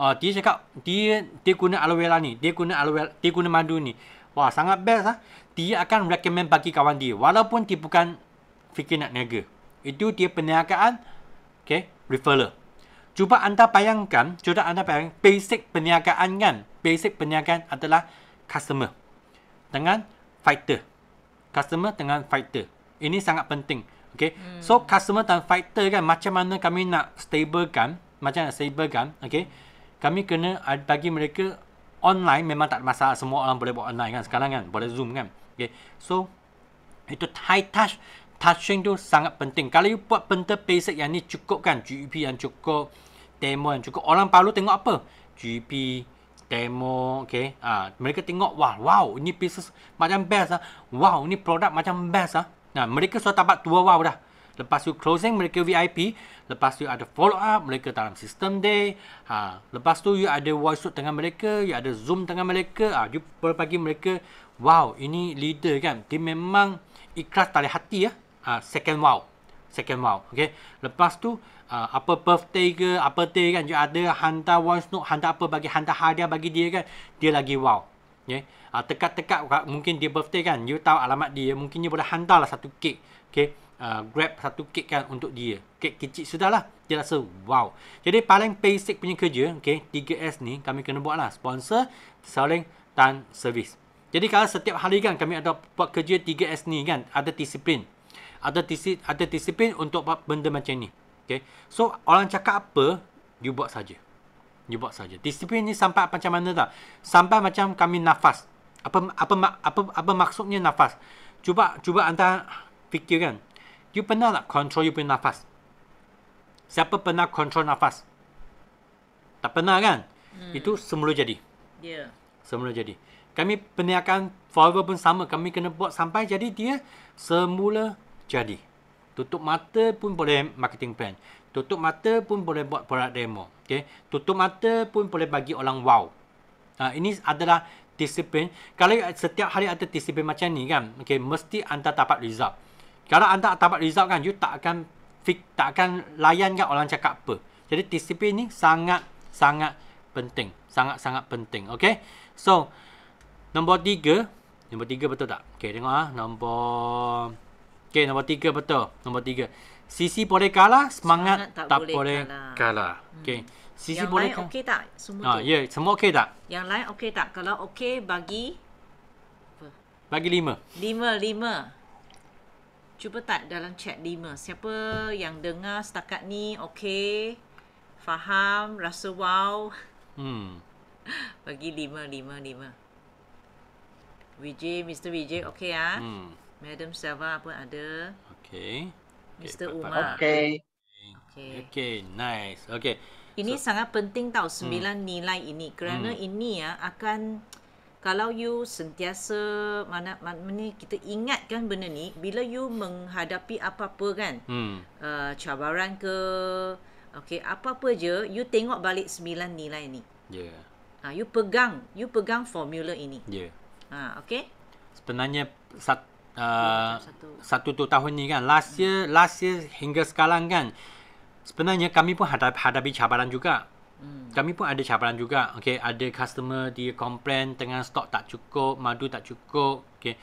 Uh, dia cakap dia dia guna aloe vera ni. Dia guna aloe vera, dia guna madu ni. Wah sangat best lah Dia akan recommend bagi kawan dia Walaupun dia bukan fikir nak niaga Itu dia perniagaan Okay Referral Cuba anda bayangkan Cuba anda bayangkan Basic perniagaan kan Basic perniagaan adalah Customer Dengan fighter Customer dengan fighter Ini sangat penting Okay hmm. So customer dan fighter kan Macam mana kami nak stablekan Macam nak stablekan Okay Kami kena bagi mereka online memang tak ada masalah semua orang boleh buat online kan sekarang kan boleh zoom kan okay. so itu high touch touching tu sangat penting kalau you buat benda basic yang ni cukup kan GP yang cukup demo yang cukup orang baru tengok apa GP demo okay. ah mereka tengok wah wow ini pieces macam best ah wow ini produk macam best ah nah mereka sudah dapat dua wow dah Lepas tu closing mereka VIP, lepas tu ada follow up mereka dalam sistem day. Ha, lepas tu you ada voice note dengan mereka, you ada zoom dengan mereka. Ah, ha, you bagi mereka, wow, ini leader kan. Dia memang ikhlas tali hati ya. Ha, second wow. Second wow. Okay. Lepas tu, Uh, apa birthday ke apa day kan dia ada hantar voice note hantar apa bagi hantar hadiah bagi dia kan dia lagi wow ya ha, yeah. tekat-tekat mungkin dia birthday kan you tahu alamat dia mungkin dia boleh hantarlah satu kek okey uh, grab satu kek kan untuk dia. Kek kecil sudahlah. Dia rasa wow. Jadi paling basic punya kerja, okey, 3S ni kami kena buatlah. Sponsor, selling dan service. Jadi kalau setiap hari kan kami ada buat kerja 3S ni kan, ada disiplin. Ada disiplin, ada disiplin untuk buat benda macam ni. Okey. So orang cakap apa, you buat saja. You buat saja. Disiplin ni sampai macam mana tak? Sampai macam kami nafas. Apa, apa apa apa apa maksudnya nafas? Cuba cuba anda fikirkan You pernah nak control you punya nafas? Siapa pernah control nafas? Tak pernah kan? Hmm. Itu semula jadi. Yeah. Semula jadi. Kami peniakan forever pun sama. Kami kena buat sampai jadi dia semula jadi. Tutup mata pun boleh marketing plan. Tutup mata pun boleh buat product demo. Okay. Tutup mata pun boleh bagi orang wow. Ha, ini adalah disiplin. Kalau setiap hari ada disiplin macam ni kan. Okay, mesti anda dapat result. Kalau anda tak dapat result kan, you tak akan fik, tak akan layan kan orang cakap apa. Jadi disiplin ni sangat sangat penting, sangat sangat penting. Okay, so nombor tiga, nombor tiga betul tak? Okay, tengok ah nombor Okay, nombor tiga betul. Nombor tiga. Sisi boleh kalah, semangat, semangat tak, tak boleh, boleh kalah. kalah. Hmm. Okay. Sisi Yang boleh lain kalah. tak? Semua ah, tu? yeah, semua okay tak? Yang lain okay tak? Kalau okay, bagi? Apa? Bagi lima. Lima, lima. Cuba tak dalam chat 5 Siapa yang dengar setakat ni Okay Faham Rasa wow hmm. Bagi 5 5 Vijay Mr. Vijay Okay ah hmm. Madam Selva apa ada Okay Mr. Okay. Umar Okay Okay. okay, nice. Okay. Ini so, sangat penting tau sembilan hmm. nilai ini kerana hmm. ini ya akan kalau you sentiasa mana mana ni kita ingatkan benda ni bila you menghadapi apa-apa kan hmm. uh, cabaran ke okey apa-apa je you tengok balik sembilan nilai ni yeah ah uh, you pegang you pegang formula ini yeah ah uh, okey sebenarnya sat, uh, yeah, satu satu tu tahun ni kan last year hmm. last year hingga sekarang kan sebenarnya kami pun hadapi cabaran juga Hmm. Kami pun ada cabaran juga. Okay, ada customer dia komplain tengah stok tak cukup, madu tak cukup. Okay,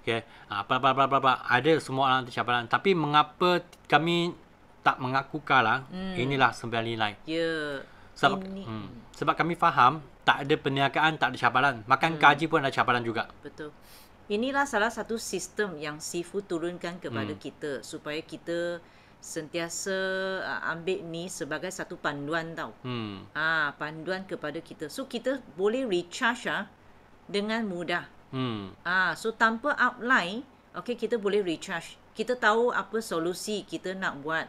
okay. Ah, apa, apa, apa, apa, Ada semua orang ada cabaran. Tapi mengapa kami tak mengaku kalah? Hmm. Inilah sembilan nilai. Ya. Yeah. Sebab, Hmm, sebab kami faham tak ada perniagaan, tak ada cabaran. Makan hmm. gaji pun ada cabaran juga. Betul. Inilah salah satu sistem yang Sifu turunkan kepada hmm. kita supaya kita sentiasa uh, ambil ni sebagai satu panduan tau. Hmm. Ah, panduan kepada kita. So kita boleh recharge ah dengan mudah. Hmm. Ah, so tanpa outline, okay kita boleh recharge. Kita tahu apa solusi kita nak buat.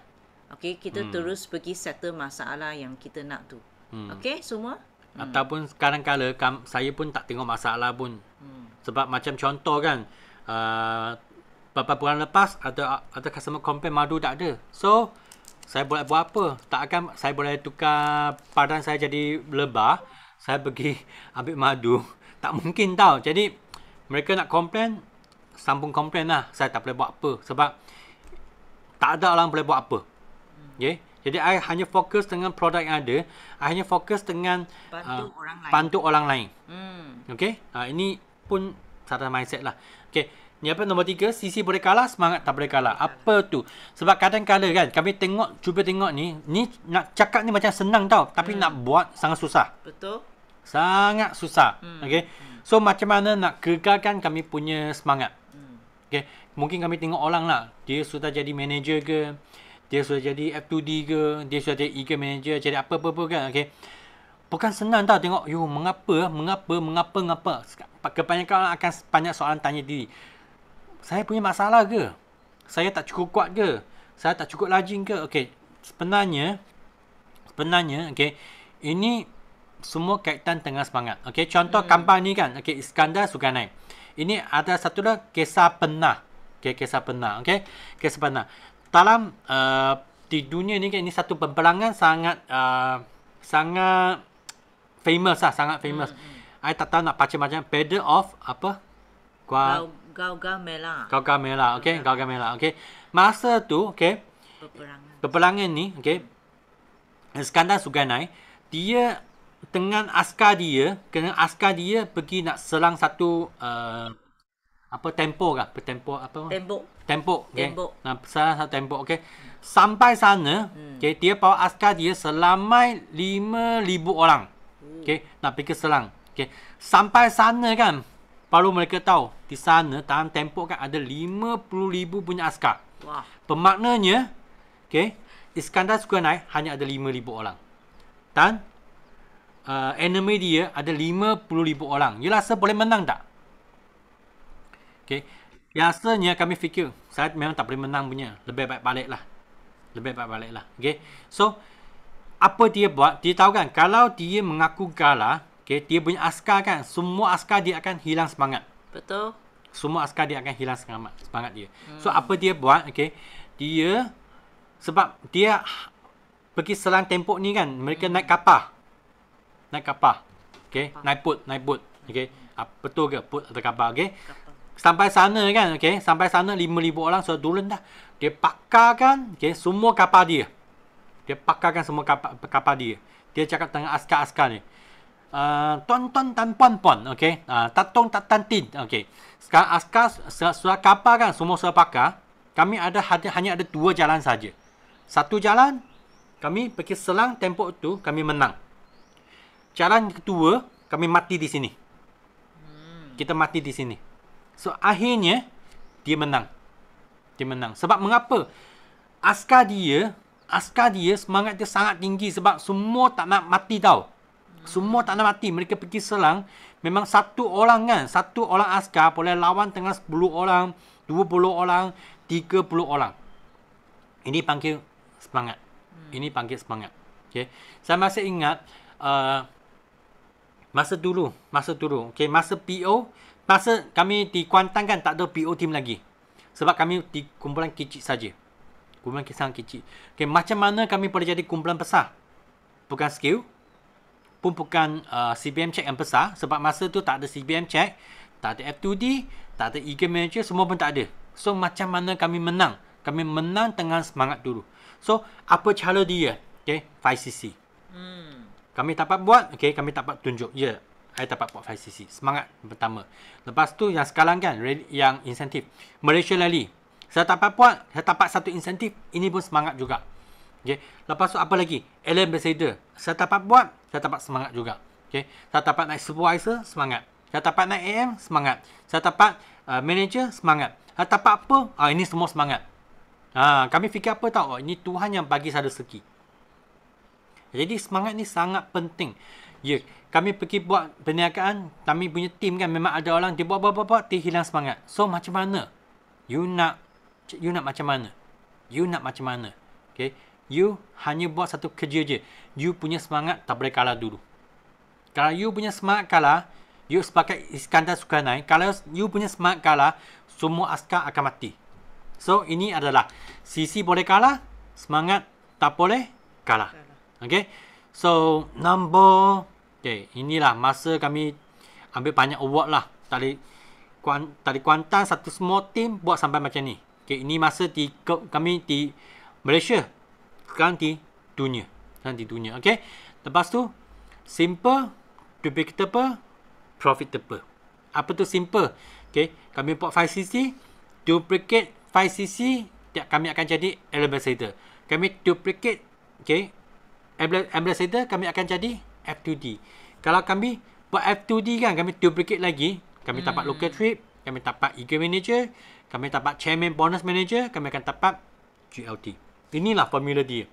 Okay, kita hmm. terus pergi settle masalah yang kita nak tu. Hmm. Okay, semua. Hmm. Ataupun sekarang kala saya pun tak tengok masalah pun. Hmm. Sebab macam contoh kan, uh, beberapa bulan lepas ada ada customer complain madu tak ada. So saya boleh buat apa? Tak akan saya boleh tukar padan saya jadi lebah. Saya pergi ambil madu. Tak mungkin tau. Jadi mereka nak komplain, sambung komplain lah. Saya tak boleh buat apa. Sebab tak ada orang boleh buat apa. Okay? Jadi saya hanya fokus dengan produk yang ada. Saya hanya fokus dengan bantu, uh, orang, lain. orang lain. Hmm. Okay? Uh, ini pun cara mindset lah. Okay. Ni apa nombor tiga Sisi boleh kalah Semangat tak boleh kalah Apa tu Sebab kadang-kadang kan Kami tengok Cuba tengok ni Ni nak cakap ni macam senang tau Tapi hmm. nak buat sangat susah Betul Sangat susah hmm. Okay So macam mana nak kegagalkan kami punya semangat hmm. Okay Mungkin kami tengok orang lah Dia sudah jadi manager ke Dia sudah jadi F2D ke Dia sudah jadi eager manager Jadi apa-apa kan Okay Bukan senang tau tengok Yo, mengapa, mengapa, mengapa, mengapa Kebanyakan orang akan banyak soalan tanya diri saya punya masalah ke? Saya tak cukup kuat ke? Saya tak cukup rajin ke? Okey, sebenarnya sebenarnya okey, ini semua kaitan tengah semangat. Okey, contoh hmm. kampar ni kan, okey Iskandar Sukanai. Ini ada satu lah kisah pernah. Okey, kisah pernah, okey. Kisah pernah. Dalam uh, di dunia ni kan ini satu pembelangan sangat uh, sangat famous lah, sangat famous. Hmm. I hmm. tak tahu nak baca macam Battle of apa? Kuala Gaugamela. okay. Okey, Gaugamela. okay. Masa tu, okay. Peperangan. Peperangan ni, okey. Iskandar naik, dia dengan askar dia, kena askar dia pergi nak serang satu uh, apa tempo kah? Apa tempo apa? Tempo. Tempo. Okay. Nah, serang satu tempo, okey. Sampai sana, hmm. okay, dia bawa askar dia selamai ribu orang. Oh. Okay, nak pergi ke selang. Okay. Sampai sana kan, Baru mereka tahu di sana dalam tempoh kan ada 50,000 punya askar. Wah. Pemaknanya, okay, Iskandar suka naik hanya ada 5,000 orang. Dan uh, enemy dia ada 50,000 orang. You rasa boleh menang tak? Okay. Biasanya kami fikir, saya memang tak boleh menang punya. Lebih baik balik lah. Lebih baik balik lah. Okay. So, apa dia buat? Dia tahu kan, kalau dia mengaku kalah, Okay, dia punya askar kan, semua askar dia akan hilang semangat. Betul. Semua askar dia akan hilang semangat, semangat dia. Hmm. So apa dia buat? Okay, dia sebab dia pergi selang tempoh ni kan, mereka hmm. naik kapal. Naik kapal. Okay, ha. Ah. naik boat, naik boat. Okay, hmm. Ah, betul ke boat atau kapal? Okay. Kapal. Sampai sana kan, okay. Sampai sana lima ribu orang sudah so, turun dah. Dia kan, okay, semua kapal dia. Dia kan semua kapal, kapal dia. Dia cakap tengah askar-askar ni. Hmm. Ah, tuan tuan dan puan puan okey uh, ah, tatung tatan tin okey sekarang ah, askar surat kapal kan semua surat pakar kami ada hanya ada dua jalan saja satu jalan kami pergi selang tempo tu kami menang jalan kedua kami mati di sini hmm. kita mati di sini so akhirnya dia menang dia menang sebab mengapa askar dia askar dia semangat dia sangat tinggi sebab semua tak nak mati tau semua tak nak mati Mereka pergi selang. Memang satu orang kan Satu orang askar Boleh lawan dengan 10 orang 20 orang 30 orang Ini panggil semangat hmm. Ini panggil semangat okay. Saya masih ingat uh, Masa dulu Masa dulu okay. Masa PO Masa kami di Kuantan kan Tak ada PO team lagi Sebab kami di kumpulan kecil saja Kumpulan kecil kecil okay. Macam mana kami boleh jadi kumpulan besar Bukan skill pun bukan uh, CBM check yang besar sebab masa tu tak ada CBM check, tak ada F2D, tak ada Eagle Manager, semua pun tak ada. So macam mana kami menang? Kami menang dengan semangat dulu. So apa cara dia? Okay, 5cc. Hmm. Kami dapat buat, okay, kami dapat tunjuk. Ya, yeah, saya dapat buat 5cc. Semangat pertama. Lepas tu yang sekarang kan, yang insentif. Malaysia Lali. Saya dapat buat, saya dapat satu insentif. Ini pun semangat juga. Okay. Lepas tu apa lagi? Alan Bersada. Saya dapat buat, saya dapat semangat juga. Okay. Saya dapat naik supervisor, semangat. Saya dapat naik AM, semangat. Saya dapat uh, manager, semangat. Saya dapat apa? Ah, ini semua semangat. Ah, kami fikir apa tau? Oh, ini Tuhan yang bagi saya rezeki. Jadi semangat ni sangat penting. Ya, yeah. kami pergi buat perniagaan, kami punya tim kan memang ada orang dia buat apa-apa, dia hilang semangat. So macam mana? You nak you nak macam mana? You nak macam mana? Okay you hanya buat satu kerja je. You punya semangat tak boleh kalah dulu. Kalau you punya semangat kalah, you sebagai Iskandar Sukarnain, kalau you punya semangat kalah, semua askar akan mati. So, ini adalah sisi boleh kalah, semangat tak boleh kalah. Okay? So, number... Okay, inilah masa kami ambil banyak award lah. Dari, Kuan, Kuantan, satu small team buat sampai macam ni. Okay, ini masa di, kami di Malaysia Kan di dunia, kan di dunia, Okey. Lepas tu, simple, duplicatable, profitable. Apa tu simple? Okey. Kami import 5cc, duplicate 5cc, tiap kami akan jadi ambassador. Kami duplicate, okey, ambassador, kami akan jadi F2D. Kalau kami buat F2D kan, kami duplicate lagi, kami dapat hmm. local trip, kami dapat eager manager, kami dapat chairman bonus manager, kami akan dapat GLT. Inilah formula dia.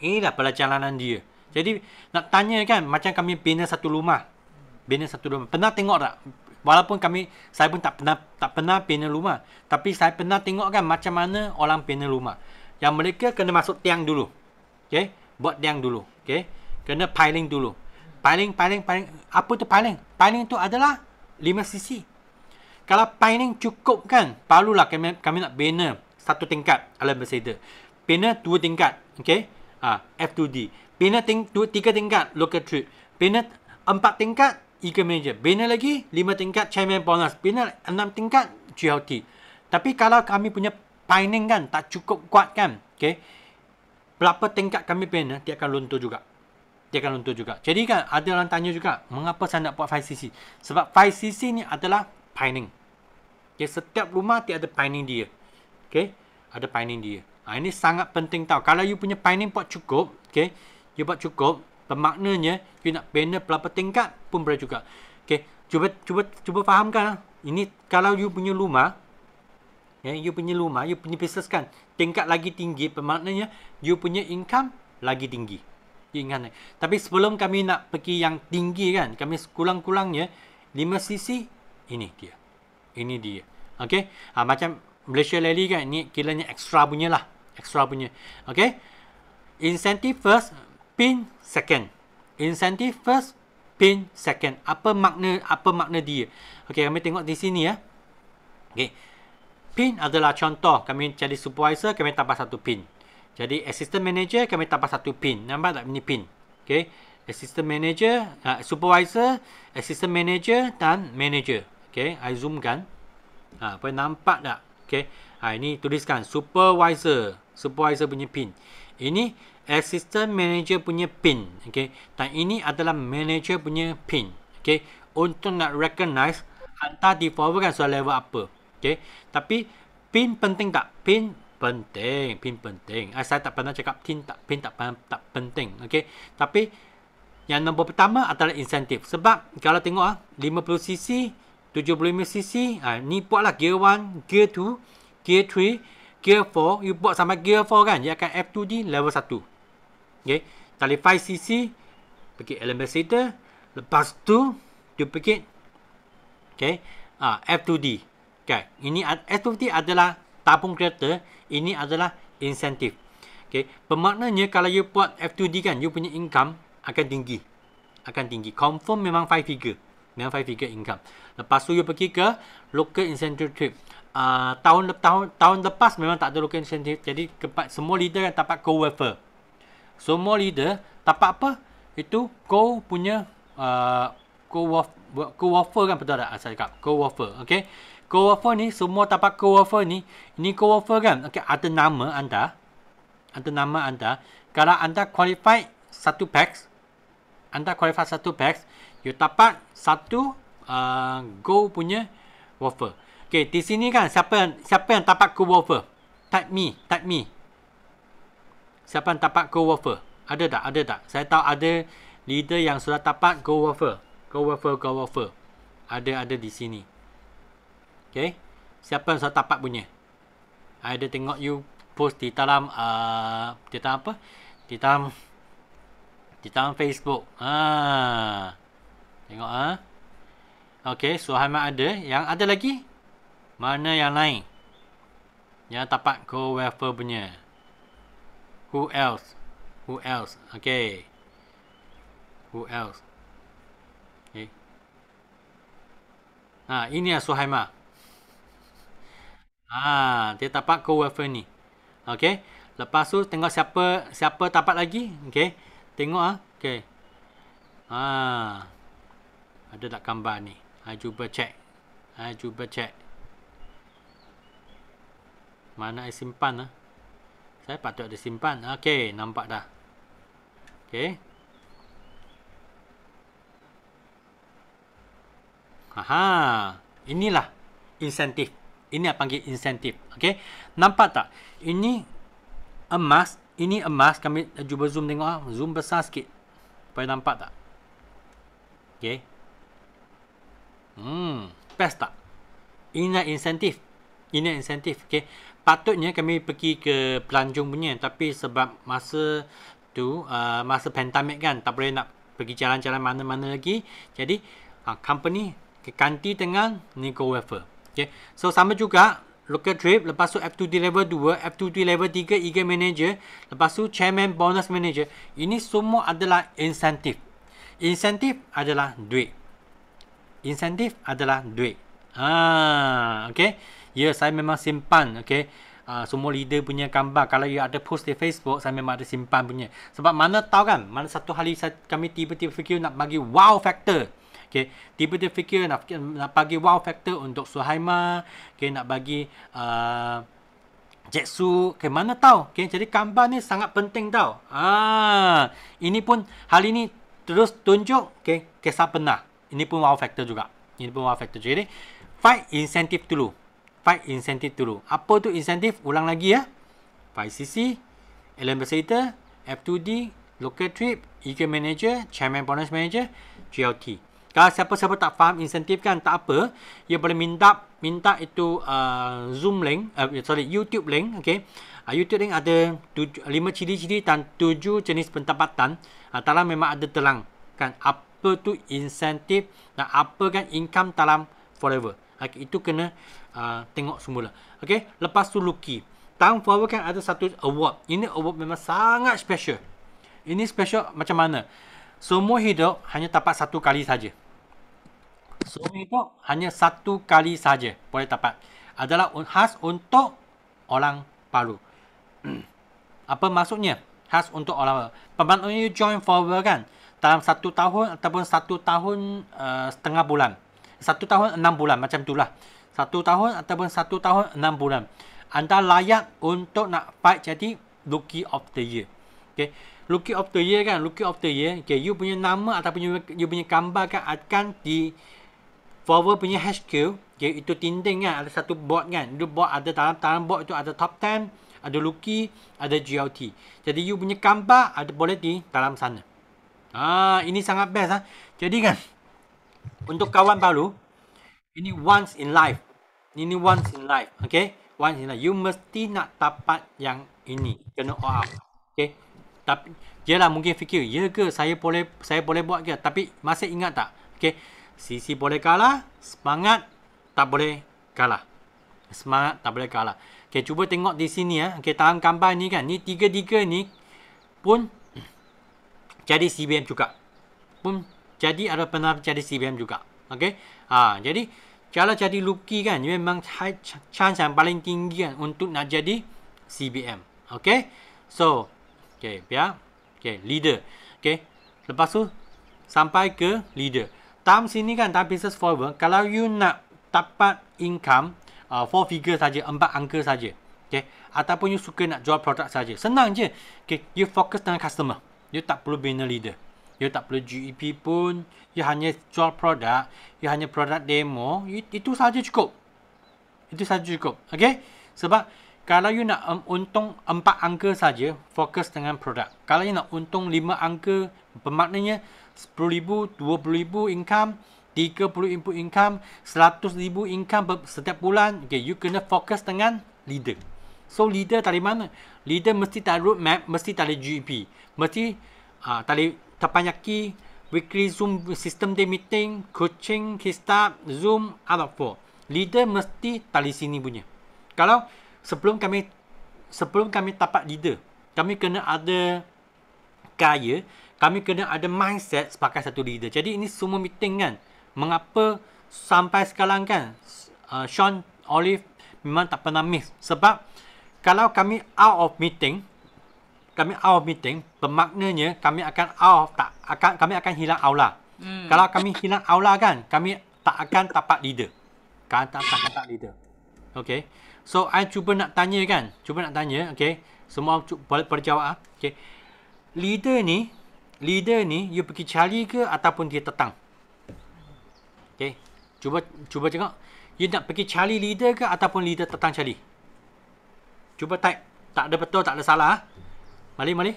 Inilah perjalanan dia. Jadi nak tanya kan macam kami bina satu rumah. Bina satu rumah. Pernah tengok tak? Walaupun kami saya pun tak pernah tak pernah bina rumah, tapi saya pernah tengok kan macam mana orang bina rumah. Yang mereka kena masuk tiang dulu. Okey, buat tiang dulu. Okey. Kena piling dulu. Piling, piling, piling. Apa tu piling? Piling tu adalah lima sisi. Kalau piling cukup kan, barulah kami, kami nak bina satu tingkat alam berseda panel dua tingkat okay? ah F2D panel ting dua tiga tingkat local trip panel empat tingkat eco manager panel lagi lima tingkat chairman bonus panel enam tingkat GLT tapi kalau kami punya pining kan tak cukup kuat kan okay? berapa tingkat kami panel dia akan luntur juga dia akan luntur juga jadi kan ada orang tanya juga mengapa saya nak buat 5cc sebab 5cc ni adalah pining Okay, setiap rumah dia ada pining dia okay? ada pining dia Ha, ini sangat penting tau. Kalau you punya pining pot cukup, okay, you buat cukup, bermaknanya you nak panel pelapa tingkat pun boleh juga. Okay, cuba cuba cuba fahamkan. Ha. Ini kalau you punya rumah, yeah, you punya rumah, you punya bisnes kan, tingkat lagi tinggi, bermaknanya you punya income lagi tinggi. You ingat, eh? Tapi sebelum kami nak pergi yang tinggi kan, kami kurang-kurangnya 5 sisi ini dia. Ini dia. Okay, ha, macam Malaysia Lely kan, ni kiranya ekstra punya lah extra punya. Okay. Incentive first, pin second. Incentive first, pin second. Apa makna apa makna dia? Okay, kami tengok di sini ya. Okay. Pin adalah contoh. Kami jadi supervisor, kami tambah satu pin. Jadi assistant manager, kami tambah satu pin. Nampak tak ini pin? Okay. Assistant manager, uh, supervisor, assistant manager dan manager. Okay, I zoomkan. Ha, boleh nampak tak? Okay. Ha, ini tuliskan supervisor. Supervisor punya pin. Ini assistant manager punya pin. Okay. Dan ini adalah manager punya pin. Okay. Untuk nak recognize hantar di forwardkan soal level apa. Okay. Tapi pin penting tak? Pin penting. Pin penting. Ah, saya tak pernah cakap pin tak, pin tak, pernah tak penting. Okay. Tapi yang nombor pertama adalah insentif. Sebab kalau tengok 50cc, ah, 75cc. Ah, ni buatlah gear 1, gear 2. Gear 3 Gear 4 you buat sampai gear 4 kan, dia akan F2D level 1. Okay. Tali 5cc, pergi elemacator. Lepas tu, you pergi okay. uh, ah, F2D. Okay. Ini F2D adalah tabung kereta, ini adalah insentif. Okay. Bermaknanya, kalau you buat F2D kan, you punya income akan tinggi. Akan tinggi. Confirm memang 5 figure. Memang 5 figure income. Lepas tu, you pergi ke local incentive trip uh, tahun tahun tahun lepas memang tak ada location jadi tempat semua leader yang tapak go wafer semua leader tapak apa itu go punya uh, co wafer kan betul tak asal ah, cakap co wafer Okay, go wafer ni semua tapak go wafer ni ini go wafer kan Okay, ada nama anda ada nama anda kalau anda qualified satu pack anda qualified satu pack you tapak satu uh, go punya wafer Okay, di sini kan siapa yang, siapa yang dapat cool wafer? Type me, type me. Siapa yang dapat cool wafer? Ada tak? Ada tak? Saya tahu ada leader yang sudah tapak go wafer. go wafer, go wafer. Ada-ada di sini. Okay. Siapa yang sudah tapak punya? Ada ah, tengok you post di dalam, uh, di dalam apa? Di dalam, di dalam Facebook. Ah, Tengok ah. Okay, Suhaimah so, ada. Yang ada lagi? Mana yang lain? Yang tapak go wafer punya. Who else? Who else? Okay. Who else? Okay. Ah, ha, ini yang Suhaima. Ah, ha, dia tapak go wafer ni. Okay. Lepas tu tengok siapa siapa tapak lagi. Okay. Tengok ah. Ha. Okay. Ah. Ha. Ada tak gambar ni? Ha, cuba check. Ha, cuba check. Mana saya simpan lah. Saya patut ada simpan. Okey, nampak dah. Okey. Aha, inilah insentif. Ini apa panggil insentif. Okey. Nampak tak? Ini emas, ini emas kami cuba zoom tengok ah, zoom besar sikit. Boleh nampak tak? Okey. Hmm, best tak? Ini insentif. Ini insentif. Okey patutnya kami pergi ke pelancong punya tapi sebab masa tu uh, masa pandemik kan tak boleh nak pergi jalan-jalan mana-mana lagi jadi uh, company ganti dengan Nico Wafer okay. so sama juga Local Trip lepas tu F2D Level 2 F2D Level 3 Eagle Manager lepas tu Chairman Bonus Manager ini semua adalah insentif insentif adalah duit insentif adalah duit Ah, okay Ya, saya memang simpan, okay. Uh, semua leader punya gambar kalau you ada post di Facebook saya memang ada simpan punya sebab mana tahu kan mana satu hari kami tiba-tiba fikir nak bagi wow factor okay? tiba-tiba fikir nak nak bagi wow factor untuk Suhaima okay? nak bagi a uh, Jetsu ke okay, mana tahu Okay? jadi gambar ni sangat penting tau ah ini pun hal ini terus tunjuk okay? kisah pernah ini pun wow factor juga ini pun wow factor jadi fight incentive dulu 5 insentif dulu. Apa tu insentif? Ulang lagi ya. 5CC, Ambassador, F2D, Local Trip, Eagle Manager, Chairman Bonus Manager, GLT. Kalau siapa-siapa tak faham insentif kan, tak apa. Ia boleh minta minta itu uh, Zoom link, uh, sorry, YouTube link. Okay. Uh, YouTube link ada 5 ciri-ciri dan 7 jenis pendapatan. Uh, dalam memang ada terang. Kan, apa tu insentif dan apa kan income dalam forever. Okay, uh, itu kena Ah, tengok semula. okay. lepas tu Lucky. Tahun Flower kan ada satu award. Ini award memang sangat special. Ini special macam mana? Semua hidup hanya dapat satu kali saja. Semua hidup hanya satu kali saja boleh dapat. Adalah khas untuk orang baru. Apa maksudnya? Khas untuk orang baru. Pembantunya join forward kan? Dalam satu tahun ataupun satu tahun uh, setengah bulan. Satu tahun enam bulan macam itulah satu tahun ataupun satu tahun enam bulan. Anda layak untuk nak fight jadi Rookie of the Year. Okay. Rookie of the Year kan, Rookie of the Year. Okay, you punya nama ataupun you, you punya gambar kan akan di forward punya HQ. Okay, itu tinding kan, ada satu board kan. Itu board ada dalam, dalam board itu ada top 10, ada Rookie, ada GLT. Jadi, you punya gambar ada boleh di dalam sana. Ah, ini sangat best ah. Jadi kan, untuk kawan baru, ini once in life. Ini once in life. Okay. Once in life. You mesti nak dapat yang ini. Kena all out. Okay. Tapi, yelah mungkin fikir, ya ke saya boleh saya boleh buat ke? Tapi masih ingat tak? Okay. Sisi boleh kalah. Semangat tak boleh kalah. Semangat tak boleh kalah. Okay. Cuba tengok di sini ya. Okay. Tahan gambar ni kan. Ni tiga-tiga ni pun jadi CBM juga. Pun jadi ada pernah jadi CBM juga. Okey. Ha, jadi kalau jadi Luki kan memang chance yang paling tinggi kan untuk nak jadi CBM. Okey. So, okey, biar okey, leader. Okey. Lepas tu sampai ke leader. Tam sini kan tam business forward. Kalau you nak dapat income uh, four figure saja, empat angka saja. Okey. Ataupun you suka nak jual produk saja. Senang je. Okey, you fokus dengan customer. You tak perlu be leader. You tak perlu GEP pun. You hanya jual produk. You hanya produk demo. Itu saja cukup. Itu saja cukup. Okay? Sebab kalau you nak um, untung empat angka saja, fokus dengan produk. Kalau you nak untung lima angka, bermaknanya 10,000, 20,000 income, 30 input income, 100,000 income setiap bulan. Okay, you kena fokus dengan leader. So leader dari mana? Leader mesti tak roadmap, mesti tak ada GEP. Mesti uh, tak Tapanyaki, weekly Zoom system day meeting, coaching, kickstart, Zoom, out of Leader mesti tali sini punya. Kalau sebelum kami sebelum kami dapat leader, kami kena ada gaya, kami kena ada mindset sebagai satu leader. Jadi ini semua meeting kan. Mengapa sampai sekarang kan uh, Sean Olive memang tak pernah miss sebab kalau kami out of meeting, kami out meeting, bermaknanya kami akan out tak akan kami akan hilang aula. Hmm. Kalau kami hilang aula kan, kami tak akan dapat leader. Kan tak tak dapat leader. Okay. So I cuba nak tanya kan, cuba nak tanya, okay. Semua boleh berjawab ah. Okay. Leader ni, leader ni you pergi cari ke ataupun dia tetang? Okay. Cuba cuba tengok. You nak pergi cari leader ke ataupun leader tetang cari? Cuba type. Tak ada betul, tak ada salah. Ha? Malik, Malik.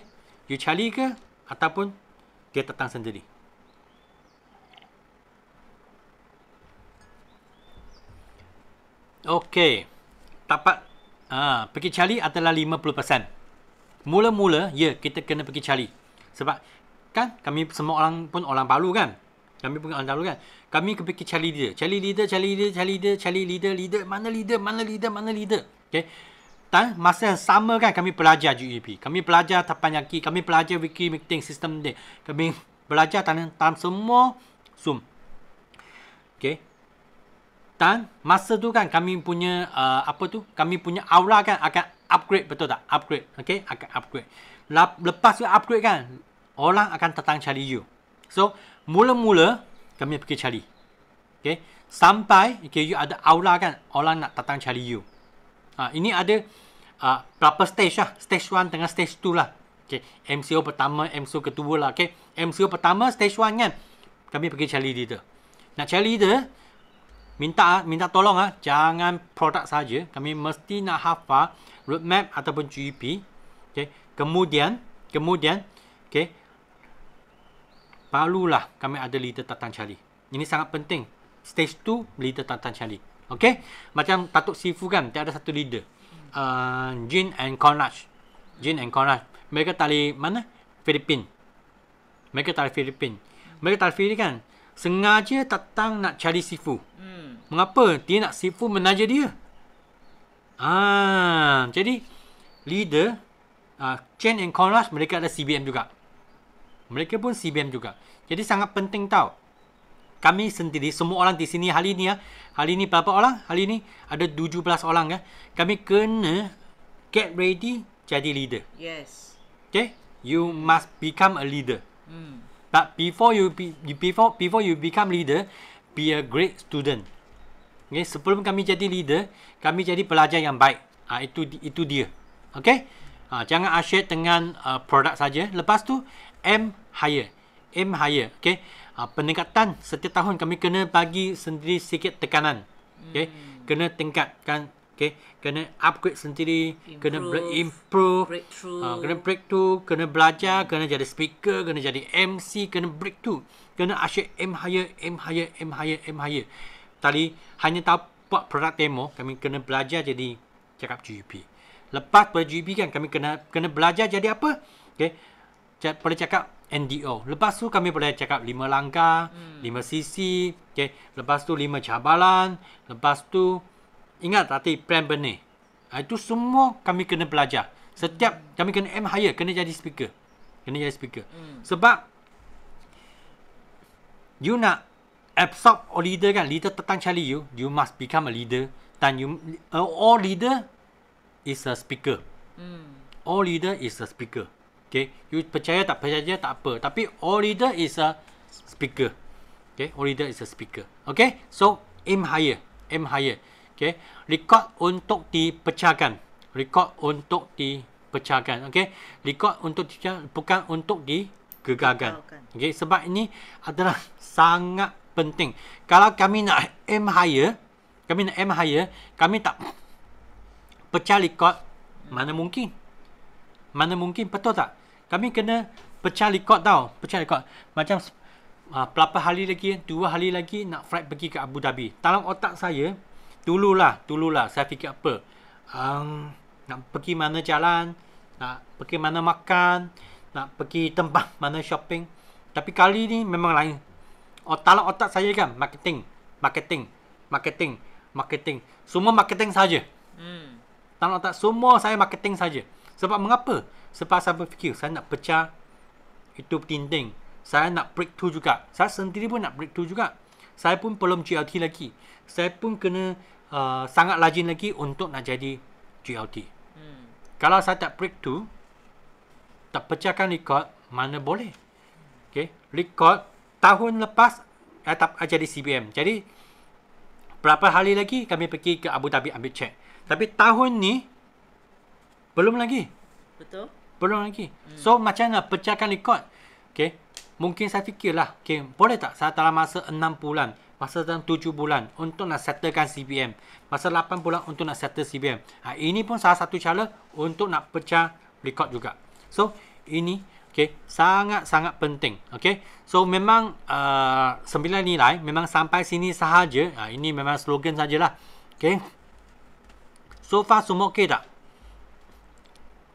You cari ke? Ataupun dia datang sendiri. Okey. tapak ha, pergi cari adalah 50%. Mula-mula, ya, kita kena pergi cari. Sebab kan kami semua orang pun orang baru kan? Kami pun orang baru kan? Kami ke pergi cari leader. Cari leader, cari leader, cari leader, cari leader, leader. Mana leader, mana leader, mana leader. Okey dan masa yang sama kan kami belajar GEP. Kami belajar Tapanyaki, kami belajar Wiki Meeting System Day. Kami belajar dalam, dalam semua Zoom. Okay. Dan masa tu kan kami punya uh, apa tu? Kami punya aura kan akan upgrade betul tak? Upgrade. Okay. Akan upgrade. Lepas tu upgrade kan orang akan datang cari you. So, mula-mula kami pergi cari. Okay. Sampai okay, you ada aura kan orang nak datang cari you. Ha, ini ada Ah, berapa stage lah. Stage 1 dengan stage 2 lah. Okay. MCO pertama, MCO kedua lah. Okay. MCO pertama, stage 1 kan. Kami pergi cari leader. Nak cari leader, minta minta tolong ah jangan produk saja kami mesti nak hafal roadmap ataupun GEP okay kemudian kemudian okey barulah kami ada leader datang cari ini sangat penting stage 2 leader datang cari okay macam Datuk Sifu kan tiada satu leader uh, Jin and Cornage. Jin and Cornage. Mereka tali mana? Filipin. Mereka tali Filipin. Mereka tali Filipin kan? Sengaja datang nak cari sifu. Hmm. Mengapa? Dia nak sifu menaja dia. Ah, jadi leader uh, Chen and Cornage mereka ada CBM juga. Mereka pun CBM juga. Jadi sangat penting tau kami sendiri semua orang di sini hari ni ya. Hari ni berapa orang? Hari ni ada 17 orang ya. Kami kena get ready jadi leader. Yes. Okay? You must become a leader. Hmm. But before you be before before you become leader, be a great student. Okay, sebelum kami jadi leader, kami jadi pelajar yang baik. Ah ha, itu itu dia. Okay? Ha, jangan asyik dengan uh, ah, produk saja. Lepas tu, M higher, M higher. Okay? uh, peningkatan setiap tahun kami kena bagi sendiri sikit tekanan. Okay? Hmm. Kena tingkatkan. Okay? Kena upgrade sendiri. Improve, kena ber- improve. Uh, kena breakthrough. Kena belajar. Hmm. Kena jadi speaker. Kena jadi MC. Kena breakthrough. Kena asyik M higher, M higher, M higher, M higher. Tadi hanya tahu buat produk demo. Kami kena belajar jadi cakap GP. Lepas pada GP kan kami kena kena belajar jadi apa? Okay. Boleh cakap NDO. Lepas tu kami boleh cakap lima langkah, hmm. lima sisi. okay. Lepas tu lima cabaran, lepas tu ingat tadi plan benih. Ah, itu semua kami kena belajar. Setiap hmm. kami kena M hire, kena jadi speaker. Kena jadi speaker. Hmm. Sebab you nak absorb or leader kan, leader tetang cari you, you must become a leader. Dan you, uh, all leader is a speaker. Hmm. All leader is a speaker. Okay, you percaya tak percaya tak apa. Tapi orator is a speaker. Okay, orator is a speaker. Okay, so aim higher, aim higher. Okay, record untuk dipecahkan. Record untuk dipecahkan. Okay, record untuk dipecahkan bukan untuk digegarkan. Okay, sebab ini adalah sangat penting. Kalau kami nak aim higher, kami nak aim higher, kami tak pecah record mana mungkin. Mana mungkin, betul tak? Kami kena pecah rekod tau. Pecah rekod. Macam uh, ah, berapa hari lagi, dua hari lagi nak flight pergi ke Abu Dhabi. Dalam otak saya, dululah, dululah saya fikir apa. Um, nak pergi mana jalan, nak pergi mana makan, nak pergi tempat mana shopping. Tapi kali ni memang lain. Oh, dalam otak saya kan, marketing, marketing, marketing, marketing. Semua marketing saja. Hmm. Dalam otak semua saya marketing saja. Sebab mengapa? Sebab saya berfikir saya nak pecah itu dinding. Saya nak break tu juga. Saya sendiri pun nak break tu juga. Saya pun belum GLT lagi. Saya pun kena uh, sangat lajin lagi untuk nak jadi GLT. Hmm. Kalau saya tak break tu, tak pecahkan record mana boleh? Okay. Record tahun lepas, saya tak saya jadi CBM. Jadi, berapa hari lagi kami pergi ke Abu Dhabi ambil check. Tapi tahun ni, belum lagi. Betul. Belum lagi. Hmm. So macam mana pecahkan rekod? Okay. Mungkin saya fikirlah. Okay. Boleh tak saya dalam masa enam bulan. Masa dalam tujuh bulan untuk nak settlekan CBM. Masa lapan bulan untuk nak settle CBM. Ha, ini pun salah satu cara untuk nak pecah rekod juga. So ini okay, sangat-sangat penting. Okay. So memang uh, 9 nilai memang sampai sini sahaja. Ha, ini memang slogan sajalah. Okay. So far semua okay tak?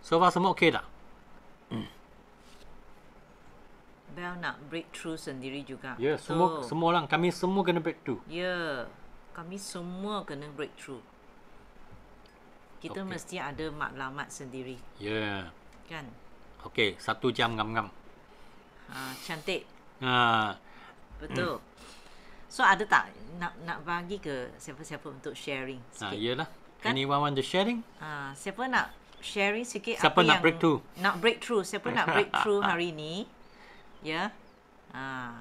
So far semua okey tak? Hmm. Bell nak breakthrough sendiri juga. Ya, yeah, semua, so, semua orang. Kami semua kena breakthrough. Ya, yeah, kami semua kena breakthrough. Kita okay. mesti ada maklumat sendiri. Ya. Yeah. Kan? Okey, satu jam ngam-ngam. Ha, cantik. Ha. Betul. Hmm. so, ada tak nak nak bagi ke siapa-siapa untuk sharing ha, sikit? Ha, yelah. Kan? Anyone want to sharing? Ha, siapa nak sharing sikit siapa apa nak breakthrough? nak breakthrough. Siapa nak breakthrough hari ini, Ya. Yeah. Ah.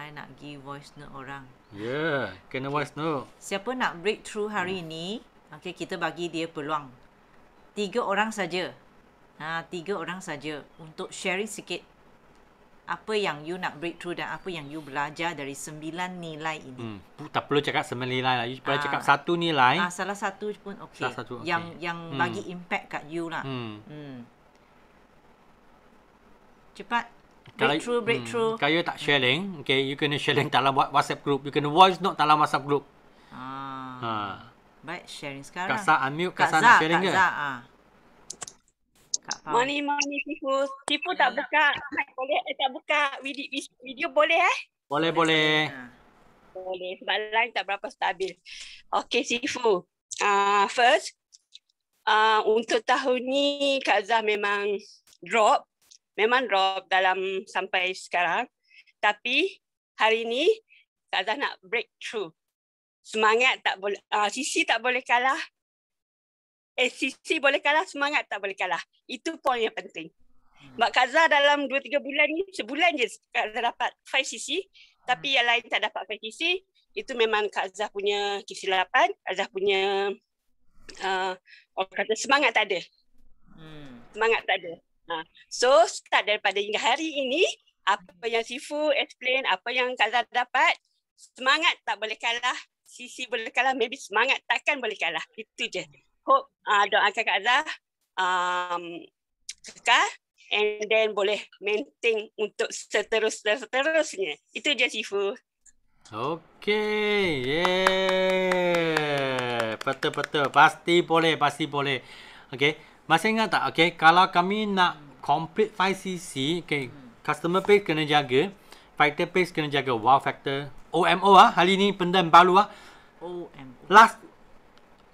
I nak give voice note orang. Ya, yeah, kena okay. voice note. Siapa nak breakthrough hari hmm. ni? Okey, kita bagi dia peluang. Tiga orang saja. Ha, tiga orang saja untuk sharing sikit apa yang you nak breakthrough dan apa yang you belajar dari sembilan nilai ini. Hmm. Tak perlu cakap sembilan nilai lah. You boleh ah. cakap satu nilai. Aa, ah, salah satu pun okey. Salah satu okay. Yang, yang hmm. bagi impact kat you lah. Hmm. hmm. Cepat. Breakthrough, kalau, breakthrough. Hmm. Kalau you tak hmm. sharing, hmm. okay, you kena sharing dalam WhatsApp group. You kena voice note dalam WhatsApp group. Ah. Ha. Baik, sharing sekarang. Kasar unmute, kasar nak sharing Kak ke? Kasar, ah cakap faham. Money, money, Sifu. Sifu tak buka. Boleh, eh, tak buka. Video, video boleh eh? Boleh, boleh. Boleh, sebab line tak berapa stabil. Okay, Sifu. Uh, first, uh, untuk tahun ni, Kak Zah memang drop. Memang drop dalam sampai sekarang. Tapi, hari ni, Kak Zah nak breakthrough. Semangat tak boleh, ah, uh, sisi tak boleh kalah. Eh Sisi boleh kalah Semangat tak boleh kalah Itu poin yang penting hmm. Mak Kazah dalam 2-3 bulan ni Sebulan je Kazah dapat 5 CC hmm. Tapi yang lain tak dapat 5 CC Itu memang Kak Zah punya kesilapan Kak Zah punya uh, Orang kata semangat tak ada hmm. Semangat tak ada uh. So start daripada hingga hari ini Apa yang Sifu explain Apa yang Kak Zah dapat Semangat tak boleh kalah Sisi boleh kalah Maybe semangat takkan boleh kalah Itu je hope uh, ah, doakan Kak Zah um, kekal and then boleh maintain untuk seterus-seterusnya. Itu je Sifu. Okay. Yeah. Betul-betul. Pasti boleh. Pasti boleh. Okay. Masih ingat tak? Okay. Kalau kami nak complete 5CC, okay. Customer base kena jaga. Factor base kena jaga. Wow factor. OMO ah, Hari ni benda baru ah. OMO. Last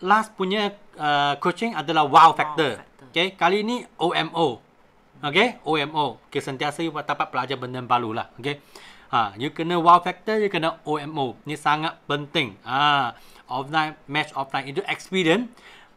last punya uh, coaching adalah wow factor. wow factor. Okay, kali ini OMO. Okay, OMO. Okay, sentiasa you dapat pelajar benda baru lah. Okay. Ha, you kena wow factor, you kena OMO. Ni sangat penting. Ha, offline, match offline. Itu experience,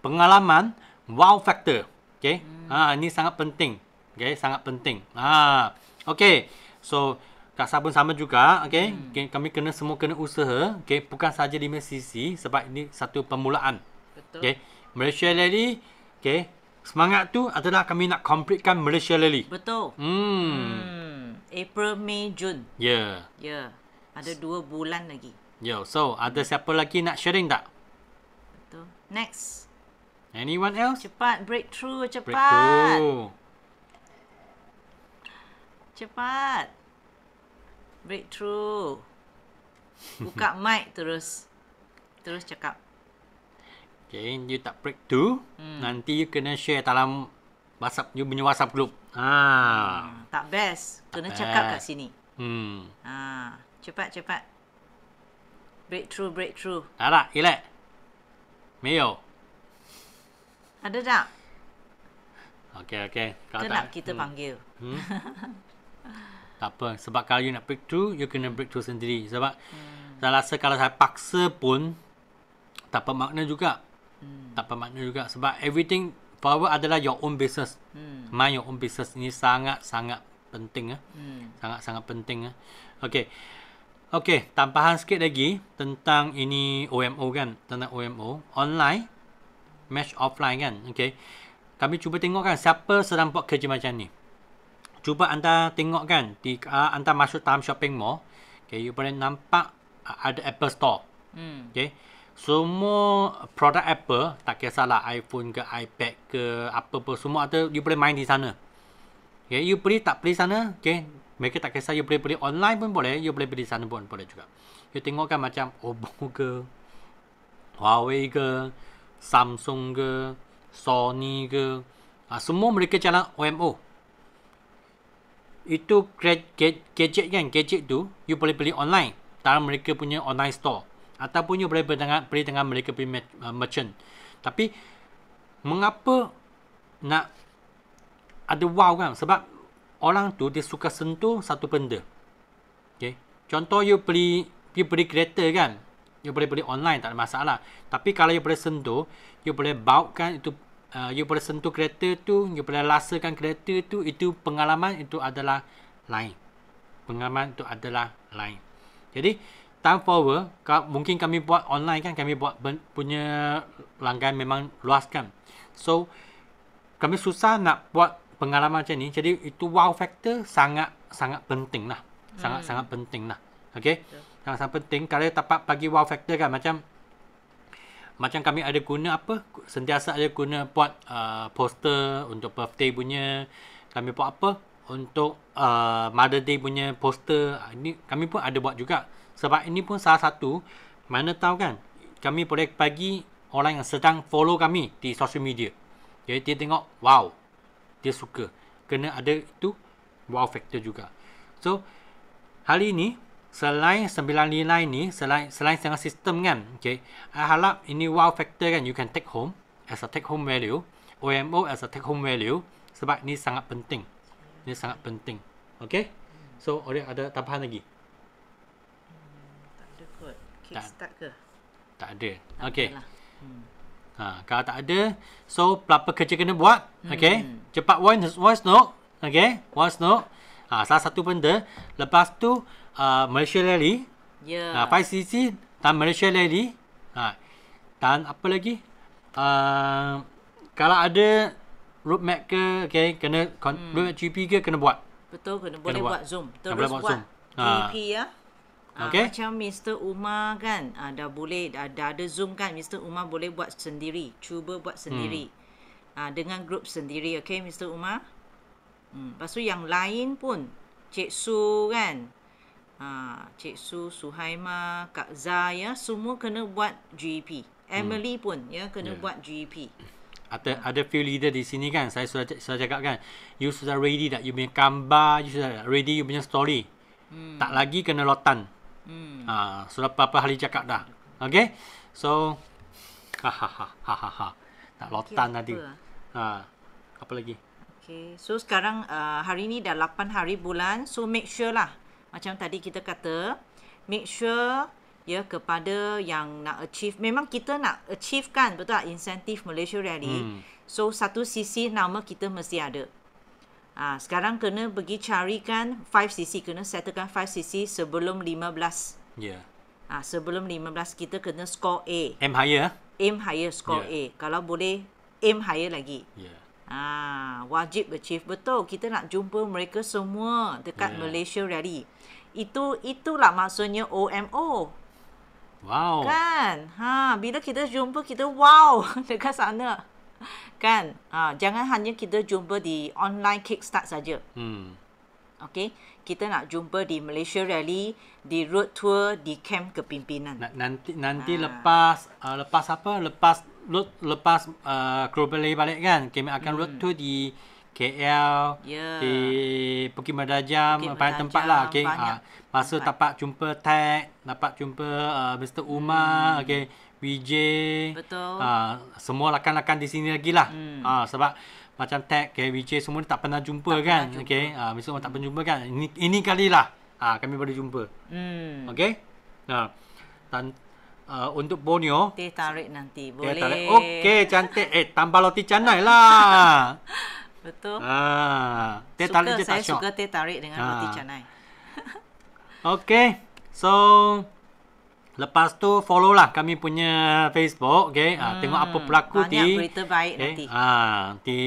pengalaman, wow factor. Okay. Ha, ini hmm. sangat penting. Okay, sangat penting. Ha, okay. So, Kak Sah pun sama juga. Okay. Hmm. Kami kena semua kena usaha. Okay, bukan saja di sisi sebab ini satu permulaan. Betul. Okay. Malaysia Lely. Okay. Semangat tu adalah kami nak completekan Malaysia Lely. Betul. Hmm. hmm. April, Mei, Jun. Ya. Yeah. Ya. Yeah. Ada dua bulan lagi. Yo, ya, so ada siapa lagi nak sharing tak? Betul. Next. Anyone else? Cepat breakthrough cepat. Breakthrough. Cepat. Breakthrough. Buka mic terus. Terus cakap. Okay, you tak break tu, hmm. nanti you kena share dalam WhatsApp, you punya WhatsApp group. Ha. Hmm, tak best. Kena tak cakap best. kat sini. Hmm. Ha. Cepat, cepat. Breakthrough, breakthrough. Tak Ada, elak. Mayo. Ada tak? Okay, okay. Kalau Kenapa tak, kita hmm. panggil? Hmm? tak apa. Sebab kalau you nak through, you kena break through sendiri. Sebab hmm. saya rasa kalau saya paksa pun, tak apa makna juga. Hmm. tak bermakna juga sebab everything power adalah your own business hmm. mind your own business ini sangat sangat penting eh. hmm. sangat sangat penting eh. Okay. Okay, tambahan sikit lagi tentang ini OMO kan, tentang OMO, online, match offline kan, okay. Kami cuba tengok kan siapa sedang buat kerja macam ni. Cuba anda tengok kan, di, uh, anda masuk dalam shopping mall, okay, you boleh nampak uh, ada Apple Store. Hmm. Okay, semua produk Apple tak kisahlah iPhone ke iPad ke apa pun semua ada you boleh main di sana okay, you beli tak beli sana okay, mereka tak kisah you boleh beli online pun boleh you boleh beli sana pun boleh juga you tengokkan macam Oppo ke Huawei ke Samsung ke Sony ke ha, semua mereka jalan OMO itu gadget kan gadget tu you boleh beli online dalam mereka punya online store ataupun you boleh berdengar beli dengan mereka punya uh, merchant. Tapi mengapa nak ada wow kan? Sebab orang tu dia suka sentuh satu benda. Okay. Contoh you beli you beli kereta kan. You boleh beli online tak ada masalah. Tapi kalau you boleh sentuh, you boleh kan itu uh, you boleh sentuh kereta tu, you boleh rasakan kereta tu, itu pengalaman itu adalah lain. Pengalaman itu adalah lain. Jadi, time forward ka, mungkin kami buat online kan kami buat ben, punya langgan memang luas kan so kami susah nak buat pengalaman macam ni jadi itu wow factor sangat sangat penting lah sangat hmm. sangat penting lah okay? yeah. sangat sangat penting kalau dapat bagi wow factor kan macam macam kami ada guna apa sentiasa ada guna buat uh, poster untuk birthday punya kami buat apa untuk uh, mother day punya poster ini kami pun ada buat juga sebab ini pun salah satu mana tahu kan kami boleh bagi orang yang sedang follow kami di social media. Jadi dia tengok wow dia suka kena ada itu wow factor juga. So hari ini selain sembilan nilai ni selain selain setengah sistem kan okay, I harap ini wow factor kan you can take home as a take home value OMO as a take home value sebab ini sangat penting ini sangat penting okay so ada tambahan lagi tak, start ke? Tak ada. Tak ah, okay. Lah. Hmm. Ha, kalau tak ada, so pelapa kerja kena buat. Hmm. Okay. Cepat one, one no. Okay. One no. Ha, salah satu benda. Lepas tu, uh, Malaysia Rally. Ya. Yeah. Ha, 5cc dan Malaysia Rally. Ha, dan apa lagi? Uh, kalau ada road map ke, okay, kena hmm. road map GP ke, kena buat. Betul, kena, kena boleh buat. buat, Zoom. Terus kena buat, buat Zoom. GP ha. ya. Ah, okay. Macam Mr. Umar kan uh, dah boleh dah, dah ada Zoom kan Mr. Umar boleh buat sendiri. Cuba buat sendiri. Hmm. Uh, dengan grup sendiri okay Mr. Umar. Hmm. Lepas tu yang lain pun Cik Su kan. Uh, Cik Su, Suhaima, Kak Zah ya semua kena buat GEP. Emily hmm. pun ya kena yeah. buat GEP. Ada ada few leader di sini kan saya sudah saya cakap kan you sudah ready dah you punya gambar you sudah ready you punya story hmm. tak lagi kena lotan Hmm. Ha, sudah berapa hari cakap dah. Okay? So, ha ha ha ha ha. ha. Nak lotan okay, nanti. Ha, apa lagi? Okay. So, sekarang uh, hari ni dah 8 hari bulan. So, make sure lah. Macam tadi kita kata, make sure ya kepada yang nak achieve memang kita nak achieve kan betul tak insentif Malaysia Rally hmm. so satu sisi nama kita mesti ada Ha, sekarang kena pergi carikan 5cc, kena setelkan 5cc sebelum 15. Ya. Yeah. Ha, sebelum 15 kita kena score A. M higher. M higher, score yeah. A. Kalau boleh, M higher lagi. Ya. Yeah. Ha, ah, wajib achieve betul. Kita nak jumpa mereka semua dekat yeah. Malaysia Rally. Itu itulah maksudnya OMO. Wow. Kan? Ha, bila kita jumpa kita wow dekat sana kan uh, jangan hanya kita jumpa di online kickstart saja hmm. okay kita nak jumpa di Malaysia Rally di road tour di camp kepimpinan N- nanti nanti uh. lepas uh, lepas apa lepas road, lepas uh, global rally balik kan kami akan hmm. road tour di KL yeah. di Bukit Merdajam banyak tempat lah okay. Uh, ha, masa dapat jumpa Tag dapat jumpa uh, Mr. Umar hmm. okay. PJ. Uh, ah, semua lakan-lakan di sini lagi lah. Hmm. Uh, sebab macam tag ke WJ semua ni tak pernah jumpa tak kan. Pernah jumpa. Okay. misalnya ah, hmm. tak pernah jumpa kan. Ini, ini kali lah uh, kami boleh jumpa. Hmm. Okay. Nah. Uh, dan uh, untuk bonio, Teh tarik nanti. Boleh. Tarik. Okay cantik. eh tambah roti canai lah. Betul. Uh, teh suka, tarik je tak syok. Saya suka teh tarik dengan uh. roti canai. okay. So, Lepas tu follow lah kami punya Facebook, okay? Ah, hmm. Uh, tengok apa pelaku di. okay? nanti. Ah, di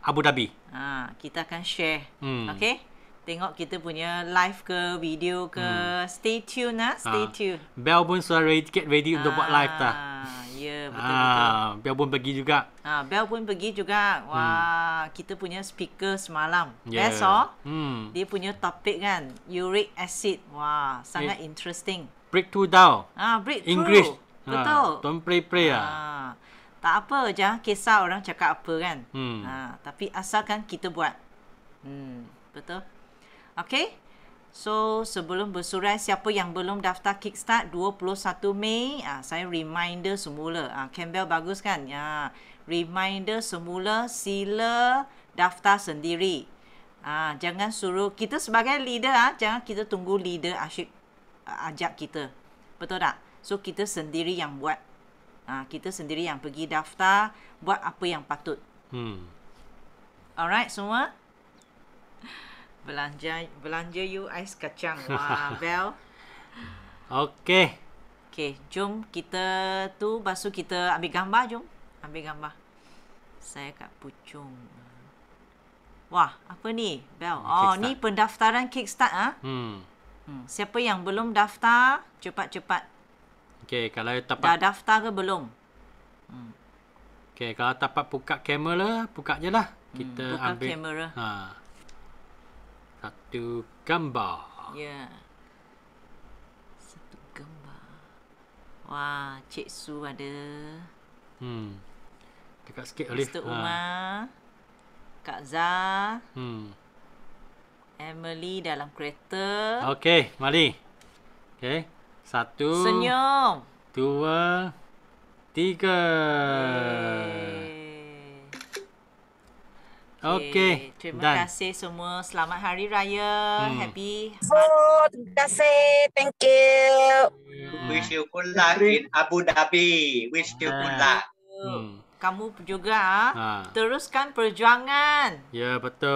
Abu Dhabi. Ah, kita akan share, hmm. okay? Tengok kita punya live ke video ke. Hmm. Stay tune lah, stay uh, ah. tune. Bell pun sudah ready, get ready uh, untuk buat live dah. Ah, ya, yeah, betul-betul. Uh, Bell pun pergi juga. Ah, Bell pun pergi juga. Wah, hmm. kita punya speaker semalam. Yeah. Best oh. Hmm. Dia punya topik kan, uric acid. Wah, sangat It, eh. interesting break two down. Ah, break two. English. Ah, betul. Ha, don't play play ah. ah. Tak apa je, kisah orang cakap apa kan. Hmm. Ha, tapi asalkan kita buat. Hmm, betul. Okay. So, sebelum bersurai, siapa yang belum daftar Kickstart 21 Mei, ah, saya reminder semula. Ah, Campbell bagus kan? Ya. Ah, reminder semula, sila daftar sendiri. Ah, jangan suruh, kita sebagai leader, ah, jangan kita tunggu leader asyik Uh, ajak kita. Betul tak? So kita sendiri yang buat. Ha, kita sendiri yang pergi daftar buat apa yang patut. Hmm. Alright semua. Belanja belanja you ais kacang. Wah, Bel. Okay. Okay, jom kita tu basuh kita ambil gambar jom. Ambil gambar. Saya kat pucung. Wah, apa ni? Bel. Oh, ni pendaftaran kickstart ah. Ha? Hmm. Hmm. Siapa yang belum daftar, cepat-cepat. Okay, kalau tapak... Dah daftar ke belum? Hmm. Okay, kalau tapak buka kamera, buka lah, je lah. Hmm, Kita buka ambil... Buka kamera. Ha. Satu gambar. Ya. Yeah. Satu gambar. Wah, Cik Su ada. Hmm. Dekat sikit, Alif. Mr. Ha. Umar. Ha. Kak Zah. Hmm. Emily dalam kereta. Okey, mari. Okey. Satu. Senyum. Dua. Tiga. Okey. Okay. Terima Dan. kasih semua. Selamat Hari Raya. Hmm. Happy. Oh, terima kasih. Thank you. Hmm. Wish you good luck in Abu Dhabi. Wish you good luck. Hmm. Kamu juga ha. teruskan perjuangan. Ya, betul.